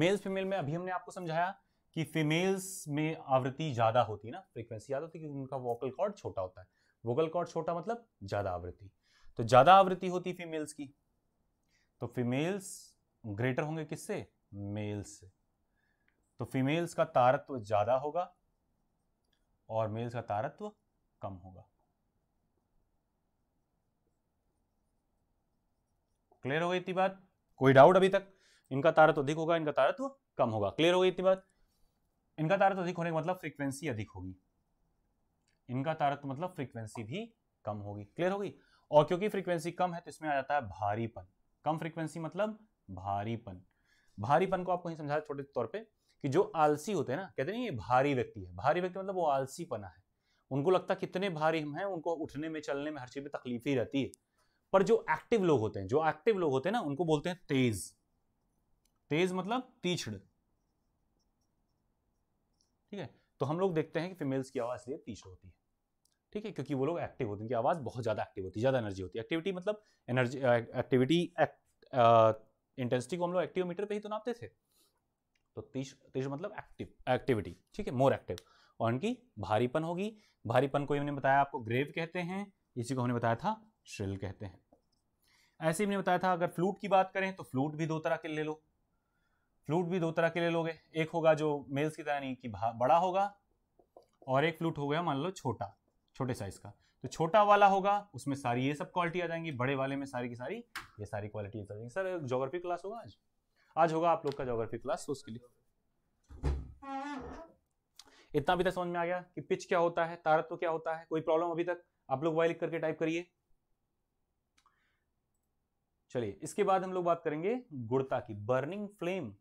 मेल फीमेल में अभी हमने आपको समझाया कि फीमेल्स में आवृत्ति ज़्यादा होती है ना फ्रीक्वेंसी ज़्यादा होती है क्योंकि उनका वोकल कॉर्ड छोटा होता है वोकल कॉर्ड छोटा मतलब ज़्यादा आवृत्ति तो ज़्यादा आवृत्ति होती है फीमेल्स की तो फीमेल्स ग्रेटर होंगे किससे मेल्स से तो फीमेल्स का तारत्व ज़्यादा होगा और मेल्स का तारत्व कम होगा क्लियर हो गई इतनी बात कोई डाउट अभी तक इनका तारत्व अधिक होगा इनका तारत्व कम होगा क्लियर हो गई इतनी बात इनका तारत अधिक होने का मतलब फ्रीक्वेंसी अधिक होगी इनका तारत मतलब फ्रीक्वेंसी भी कम होगी क्लियर होगी और क्योंकि फ्रीक्वेंसी कम है तो इसमें आ जाता है भारीपन कम फ्रीक्वेंसी मतलब भारीपन भारीपन को आपको समझा छोटे तौर पर कि जो आलसी होते हैं ना कहते नहीं ये भारी व्यक्ति है भारी व्यक्ति मतलब वो आलसीपना है उनको लगता है कितने भारी हम हैं उनको उठने में चलने में हर चीज में तकलीफ ही रहती है पर जो एक्टिव लोग होते हैं जो एक्टिव लोग होते हैं ना उनको बोलते हैं तेज तेज मतलब तीक्ष्ण ठीक है तो हम लोग देखते हैं कि फीमेल्स की आवाज़ इसलिए तीक्ष्ण होती है ठीक है क्योंकि वो लोग एक्टिव होते हैं उनकी आवाज़ बहुत ज़्यादा एक्टिव होती है ज़्यादा एनर्जी होती है एक्टिविटी मतलब एनर्जी एक्टिविटी इंटेंसिटी को हम लोग एक्टिवमीटर पर ही तो नापते थे तो तीक्ष्ण तीक्ष्ण मतलब एक्टिव एक्टिविटी ठीक है मोर एक्टिव और उनकी भारीपन होगी भारीपन को हमने बताया आपको ग्रेव कहते हैं इसी को हमने बताया था श्रिल कहते हैं ऐसे ही हमने बताया था अगर फ्लूट की बात करें तो फ्लूट भी दो तरह के ले लो फ्लूट भी दो तरह के ले लोगे एक होगा जो मेल्स की तरह नहीं कि बड़ा होगा और एक फ्लूट हो गया मान लो छोटा छोटे साइज का तो छोटा वाला होगा उसमें सारी ये सब क्वालिटी आ जाएंगी बड़े वाले में सारी की सारी ये सारी क्वालिटी आ जाएंगी सर जोग्राफी क्लास होगा आज आज होगा आप लोग का जोग्राफी क्लास तो उसके लिए इतना अभी तक तो समझ में आ गया कि पिच क्या होता है तारत्व क्या होता है कोई प्रॉब्लम अभी तक आप लोग वाई लिख करके टाइप करिए चलिए इसके बाद हम लोग बात करेंगे गुड़ता की बर्निंग फ्लेम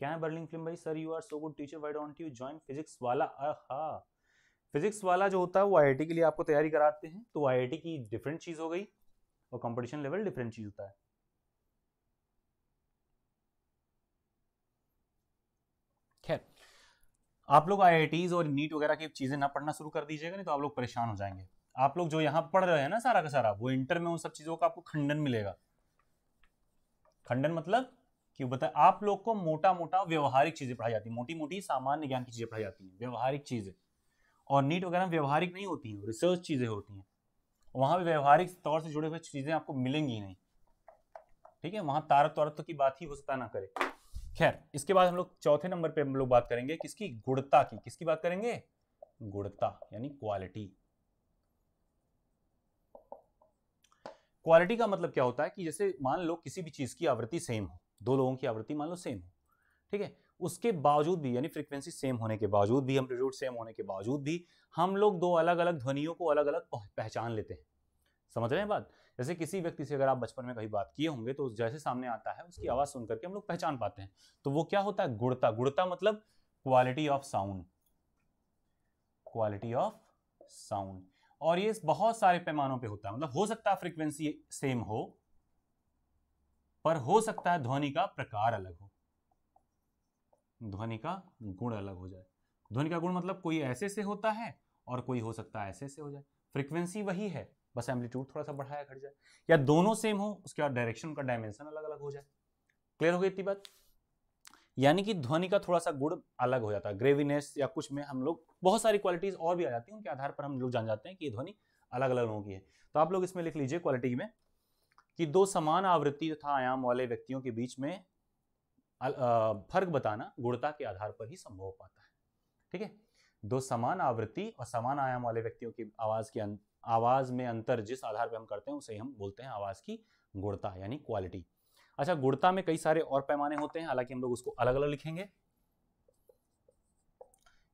क्या है बर्लिंग फिल्म भाई sir you are so good teacher why don't you join physics वाला आहा फिजिक्स वाला जो होता है वो आई के लिए आपको तैयारी कराते हैं तो आई की डिफरेंट चीज़ हो गई और कंपटीशन लेवल डिफरेंट चीज़ होता है खैर आप लोग आई और नीट वगैरह की चीज़ें ना पढ़ना शुरू कर दीजिएगा नहीं तो आप लोग परेशान हो जाएंगे आप लोग जो यहाँ पढ़ रहे हैं ना सारा का सारा वो इंटर में उन सब चीज़ों का आपको खंडन मिलेगा खंडन मतलब क्यों बताए आप लोग को मोटा मोटा व्यवहारिक चीजें पढ़ाई जाती है मोटी मोटी सामान्य ज्ञान की चीजें पढ़ाई जाती हैं व्यवहारिक चीजें और नीट वगैरह व्यवहारिक नहीं होती हैं रिसर्च चीजें होती हैं वहां पे व्यवहारिक तौर से जुड़े हुए चीजें आपको मिलेंगी नहीं ठीक है वहां तारत तारत्व की बात ही हो सकता ना करे खैर इसके बाद हम लोग चौथे नंबर पर हम लोग बात करेंगे किसकी गुणता की किसकी बात करेंगे गुणता यानी क्वालिटी क्वालिटी का मतलब क्या होता है कि जैसे मान लो किसी भी चीज की आवृत्ति सेम हो दो लोगों की आवृत्ति मान लो सेम हो ठीक है उसके बावजूद भी यानी फ्रिक्वेंसी सेम होने के बावजूद भी एम्पलीट्यूड सेम होने के बावजूद भी हम लोग दो अलग अलग ध्वनियों को अलग अलग पहचान लेते हैं समझ रहे हैं बात जैसे किसी व्यक्ति से अगर आप बचपन में कभी बात किए होंगे तो जैसे सामने आता है उसकी आवाज़ सुन करके हम लोग पहचान पाते हैं तो वो क्या होता है गुड़ता गुड़ता मतलब quality of sound quality of sound और ये बहुत सारे पैमानों पे होता है मतलब हो सकता है फ्रीक्वेंसी सेम हो पर हो सकता है ध्वनि का प्रकार अलग हो ध्वनि का गुण अलग हो जाए ध्वनि का गुण मतलब कोई ऐसे से होता है और कोई हो सकता है ऐसे से हो जाए फ्रीक्वेंसी वही है बस एम्पलीट्यूड थोड़ा सा बढ़ाया घट जाए या दोनों सेम हो उसके बाद डायरेक्शन का डायमेंशन अलग अलग हो जाए क्लियर हो गई इतनी बात यानी कि ध्वनि का थोड़ा सा गुण अलग हो जाता है ग्रेवीनेस या कुछ में हम लोग बहुत सारी क्वालिटीज और भी आ जाती है उनके आधार पर हम लोग जान जाते हैं कि ये ध्वनि अलग अलग लोगों की है तो आप लोग इसमें लिख लीजिए क्वालिटी में कि दो समान आवृत्ति तथा आयाम वाले व्यक्तियों के बीच में फर्क बताना गुणता के आधार पर ही संभव हो पाता है ठीक है दो समान आवृत्ति और समान आयाम वाले व्यक्तियों की आवाज के अं, आवाज में अंतर जिस आधार पर हम करते हैं उसे हम बोलते हैं आवाज की गुणता यानी क्वालिटी अच्छा गुणता में कई सारे और पैमाने होते हैं हालांकि हम लोग उसको अलग अलग लिखेंगे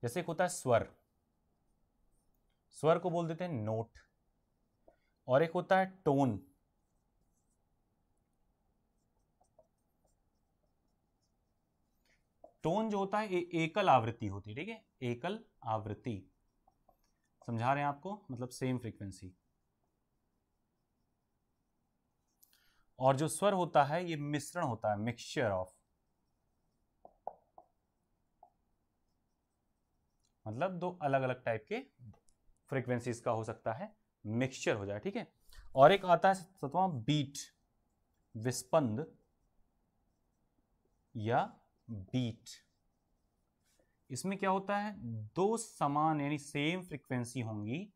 जैसे एक होता है स्वर स्वर को बोल देते हैं नोट और एक होता है टोन टोन जो होता है ए, एकल आवृत्ति होती है ठीक है एकल आवृत्ति समझा रहे हैं आपको मतलब सेम फ्रीक्वेंसी और जो स्वर होता है ये मिश्रण होता है मिक्सचर ऑफ मतलब दो अलग अलग टाइप के फ्रीक्वेंसीज का हो सकता है मिक्सचर हो जाए ठीक है और एक आता है सतवा बीट विस्पंद या बीट इसमें क्या होता है दो समान यानी सेम फ्रीक्वेंसी होंगी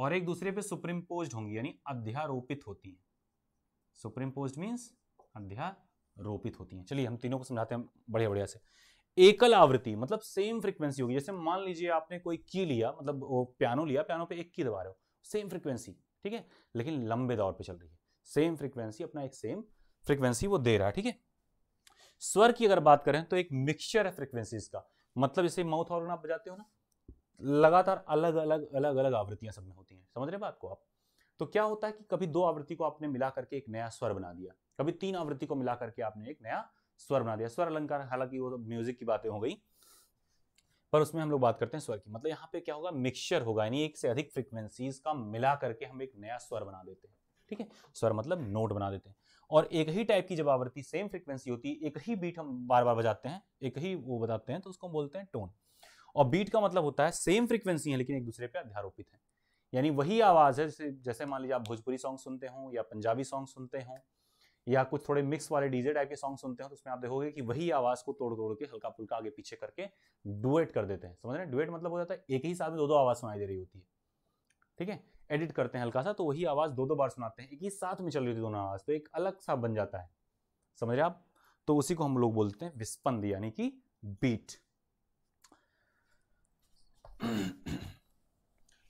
और एक दूसरे पे सुप्रीमपोज्ड होंगी यानी अध्यारोपित होती हैं सुप्रीमपोज्ड मीन्स अध्यारोपित होती हैं चलिए हम तीनों को समझाते हैं बढ़िया बढ़िया से एकल आवृत्ति मतलब सेम फ्रीक्वेंसी होगी जैसे मान लीजिए आपने कोई की लिया मतलब वो पियानो लिया पियानो पे एक की दबा रहे हो सेम फ्रीक्वेंसी ठीक है लेकिन लंबे दौर पे चल रही है सेम फ्रीक्वेंसी अपना एक सेम फ्रीक्वेंसी वो दे रहा है ठीक है स्वर की अगर बात करें तो एक मिक्सचर है फ्रिक्वेंसीज का मतलब जैसे माउथ ऑर्गन आप बजाते हो ना लगातार अलग अलग अलग अलग आवृत्तियां सब में होती हैं समझ रहे हैं बात को आप तो क्या होता है कि कभी दो आवृत्ति को आपने मिला करके एक नया स्वर बना दिया कभी तीन आवृत्ति को मिला करके आपने एक नया स्वर बना दिया स्वर अलंकार हालांकि वो तो म्यूजिक की बातें हो गई पर उसमें हम लोग बात करते हैं स्वर की मतलब यहाँ पे क्या होगा मिक्सचर होगा यानी एक से अधिक फ्रिक्वेंसीज का मिला करके हम एक नया स्वर बना देते हैं ठीक है स्वर मतलब नोट बना देते हैं और एक ही टाइप की जब आवृत्ति सेम फ्रिक्वेंसी होती है एक ही बीट हम बार बार बजाते हैं एक ही वो बताते हैं तो उसको हम बोलते हैं टोन और बीट का मतलब होता है सेम फ्रिक्वेंसी है लेकिन एक दूसरे पर अध्यारोपित है यानी वही आवाज़ है जैसे जैसे मान लीजिए आप भोजपुरी सॉन्ग सुनते हो या पंजाबी सॉन्ग सुनते हो या कुछ थोड़े मिक्स वाले डीजे टाइप के सॉन्ग सुनते हो तो उसमें आप देखोगे कि वही आवाज़ को तोड़ तोड़ के हल्का फुल्का आगे पीछे करके डुएट कर देते हैं समझ रहे हैं डुएट मतलब हो जाता है एक ही साथ में दो दो आवाज़ सुनाई दे रही होती है ठीक है एडिट करते हैं हल्का सा तो वही आवाज़ दो दो बार सुनाते हैं एक ही साथ में चल रही थी दोनों आवाज़ तो एक अलग सा बन जाता है समझ रहे आप तो उसी को हम लोग बोलते हैं विस्पंद यानी कि बीट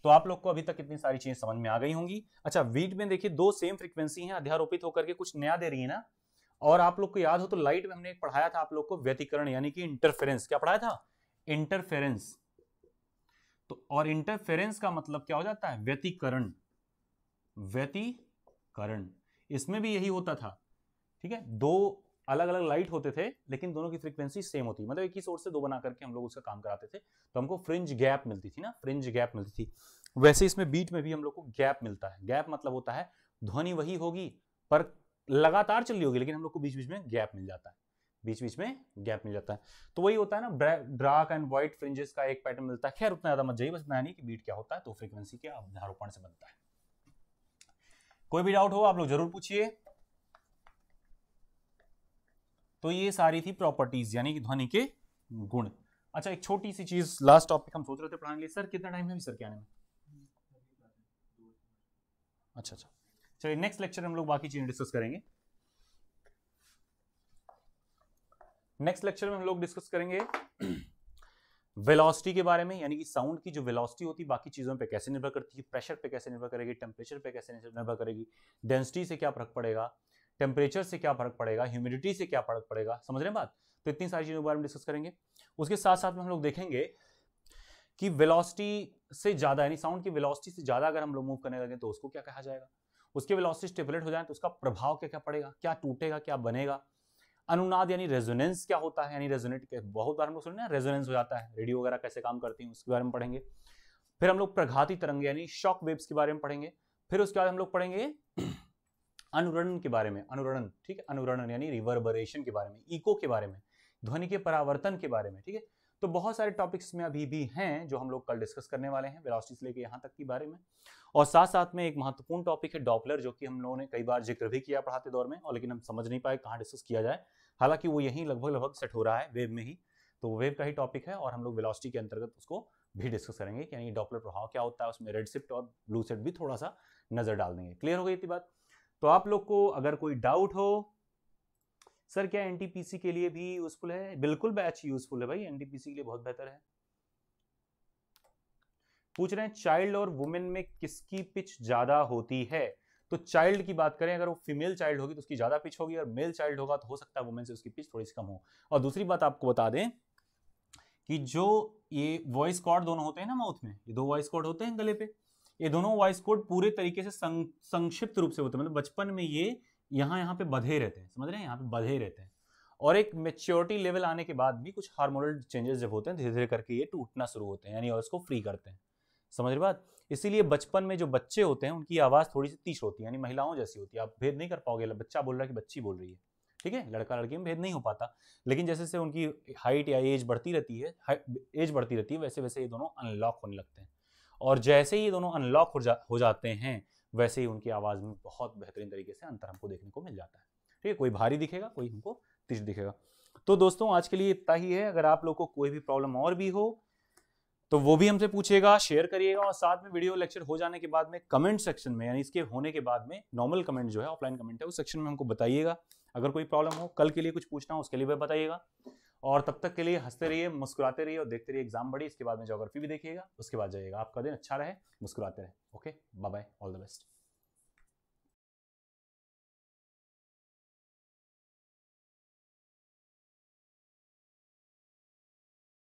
तो आप लोग को अभी तक इतनी सारी चीजें समझ में आ गई होंगी अच्छा बीट में देखिए दो सेम फ्रीक्वेंसी हैं अध्यारोपित होकर के कुछ नया दे रही है ना और आप लोग को याद हो तो लाइट में हमने एक पढ़ाया था आप लोग को व्यतिकरण यानी कि इंटरफेरेंस क्या पढ़ाया था इंटरफेरेंस तो और इंटरफेरेंस का मतलब क्या हो जाता है व्यतीकरण व्यतीकरण इसमें भी यही होता था ठीक है दो अलग अलग लाइट होते थे लेकिन दोनों की फ्रीक्वेंसी सेम होती मतलब एक ही सोर्स से दो बना करके हम लोग उसका काम कराते थे तो हमको फ्रिंज गैप मिलती थी ना फ्रिंज गैप मिलती थी वैसे इसमें बीट में भी हम लोग को गैप मिलता है गैप मतलब होता है ध्वनि वही होगी पर लगातार चल रही होगी लेकिन हम लोग को बीच बीच में गैप मिल जाता है बीच बीच में गैप मिल जाता है तो वही होता है ना ब्राक एंड व्हाइट फ्रिंजेस का एक पैटर्न मिलता है खैर उतना ज्यादा मत जाइए बस इतना नहीं कि बीट क्या होता है तो फ्रीक्वेंसी के अवधारोपण से बनता है कोई भी डाउट हो आप लोग जरूर पूछिए तो ये सारी थी प्रॉपर्टीज यानी कि ध्वनि के गुण अच्छा एक छोटी सी चीज लास्ट टॉपिक हम सोच रहे थे पढ़ाने लिए सर कितना टाइम है अभी सर के आने में अच्छा अच्छा चलिए नेक्स्ट लेक्चर हम लोग बाकी चीजें डिस्कस करेंगे नेक्स्ट लेक्चर में हम लोग डिस्कस करेंगे वेलोसिटी के बारे में यानी कि साउंड की जो वेलोसिटी होती है बाकी चीज़ों पे कैसे निर्भर करती है प्रेशर पे कैसे निर्भर करेगी टेम्परेचर पे कैसे निर्भर करेगी डेंसिटी से क्या फर्क पड़ेगा टेम्परेचर से क्या फर्क पड़ेगा ह्यूमिडिटी से क्या फर्क पड़ेगा समझ रहे हैं बात तो इतनी सारी चीज़ों के बारे में डिस्कस करेंगे उसके साथ साथ में हम लोग देखेंगे कि वेलोसिटी से ज़्यादा यानी साउंड की वेलोसिटी से ज़्यादा अगर हम लोग मूव करने लगे तो उसको क्या कहा जाएगा उसके वेलोसिटी स्टेबलेट हो जाए तो उसका प्रभाव क्या क्या पड़ेगा क्या टूटेगा क्या बनेगा अनुनाद यानी रेजोनेंस क्या होता है यानी रेजोनेट बहुत बार हम लोग सुने रेजोनेंस हो जाता है रेडियो वगैरह कैसे काम करती है उसके बारे में पढ़ेंगे फिर हम लोग प्रघाती तरंग यानी शॉक वेव्स के बारे में पढ़ेंगे फिर उसके बाद हम लोग पढ़ेंगे अनुरणन के बारे में अनुरणन ठीक है अनुरणन यानी रिवर्बरेशन के बारे में इको के बारे में ध्वनि के परावर्तन के बारे में ठीक है तो बहुत सारे टॉपिक्स में अभी भी हैं जो हम लोग कल डिस्कस करने वाले हैं वेलोसिटी से लेकर यहाँ तक के बारे में और साथ साथ में एक महत्वपूर्ण टॉपिक है डॉपलर जो कि हम लोगों ने कई बार जिक्र भी किया पढ़ाते दौर में और लेकिन हम समझ नहीं पाए कहाँ डिस्कस किया जाए हालांकि वो यहीं लगभग लगभग सेट हो रहा है वेब में ही तो वेब का ही टॉपिक है और हम लोग वेलोसिटी के अंतर्गत उसको भी डिस्कस करेंगे कि यानी डॉपलर प्रभाव क्या होता है उसमें रेड शिफ्ट और ब्लू शिफ्ट भी थोड़ा सा नजर डाल देंगे क्लियर हो गई इतनी बात तो आप लोग को अगर कोई डाउट हो सर क्या एनटीपीसी के लिए भी यूजफुल है बिल्कुल बैच यूजफुल है भाई एन के लिए बहुत बेहतर है पूछ रहे हैं चाइल्ड और वुमेन में किसकी पिच ज्यादा होती है तो चाइल्ड की बात करें अगर वो फीमेल चाइल्ड होगी तो उसकी ज्यादा पिच होगी और मेल चाइल्ड होगा तो हो सकता है वुमेन से उसकी पिच थोड़ी सी कम हो और दूसरी बात आपको बता दें कि जो ये वॉइस कॉर्ड दोनों होते हैं ना माउथ में ये दो वॉइस कॉर्ड होते हैं गले पे ये दोनों वॉइस कोड पूरे तरीके से संक्षिप्त रूप से होते हैं मतलब बचपन में ये यहाँ यहाँ पे बधे रहते हैं समझ रहे हैं यहाँ पे बधे रहते हैं और एक मेच्योरिटी लेवल आने के बाद भी कुछ हार्मोनल चेंजेस जब होते हैं धीरे धीरे करके ये टूटना शुरू होते हैं यानी और इसको फ्री करते हैं समझ रहे बात इसीलिए बचपन में जो बच्चे होते हैं उनकी आवाज़ थोड़ी सी तीस होती है यानी महिलाओं जैसी होती है आप भेद नहीं कर पाओगे बच्चा बोल रहा है कि बच्ची बोल रही है ठीक है लड़का लड़की में भेद नहीं हो पाता लेकिन जैसे जैसे उनकी हाइट या एज बढ़ती रहती है एज बढ़ती रहती है वैसे वैसे ये दोनों अनलॉक होने लगते हैं और जैसे ही ये दोनों अनलॉक हो, जा, हो जाते हैं वैसे ही उनकी आवाज़ में बहुत बेहतरीन तरीके से अंतर हमको देखने को मिल जाता है ठीक है कोई भारी दिखेगा कोई हमको तिज दिखेगा तो दोस्तों आज के लिए इतना ही है अगर आप लोग को कोई भी प्रॉब्लम और भी हो तो वो भी हमसे पूछेगा शेयर करिएगा और साथ में वीडियो लेक्चर हो जाने के बाद में कमेंट सेक्शन में यानी इसके होने के बाद में नॉर्मल कमेंट जो है ऑफलाइन कमेंट है उस सेक्शन में हमको बताइएगा अगर कोई प्रॉब्लम हो कल के लिए कुछ पूछना हो उसके लिए भी बताइएगा और तब तक के लिए हंसते रहिए मुस्कुराते रहिए और देखते रहिए एग्जाम बड़ी इसके बाद में जोग्राफी भी देखिएगा उसके बाद जाइएगा आपका दिन अच्छा रहे मुस्कुराते रहे okay bye bye all the best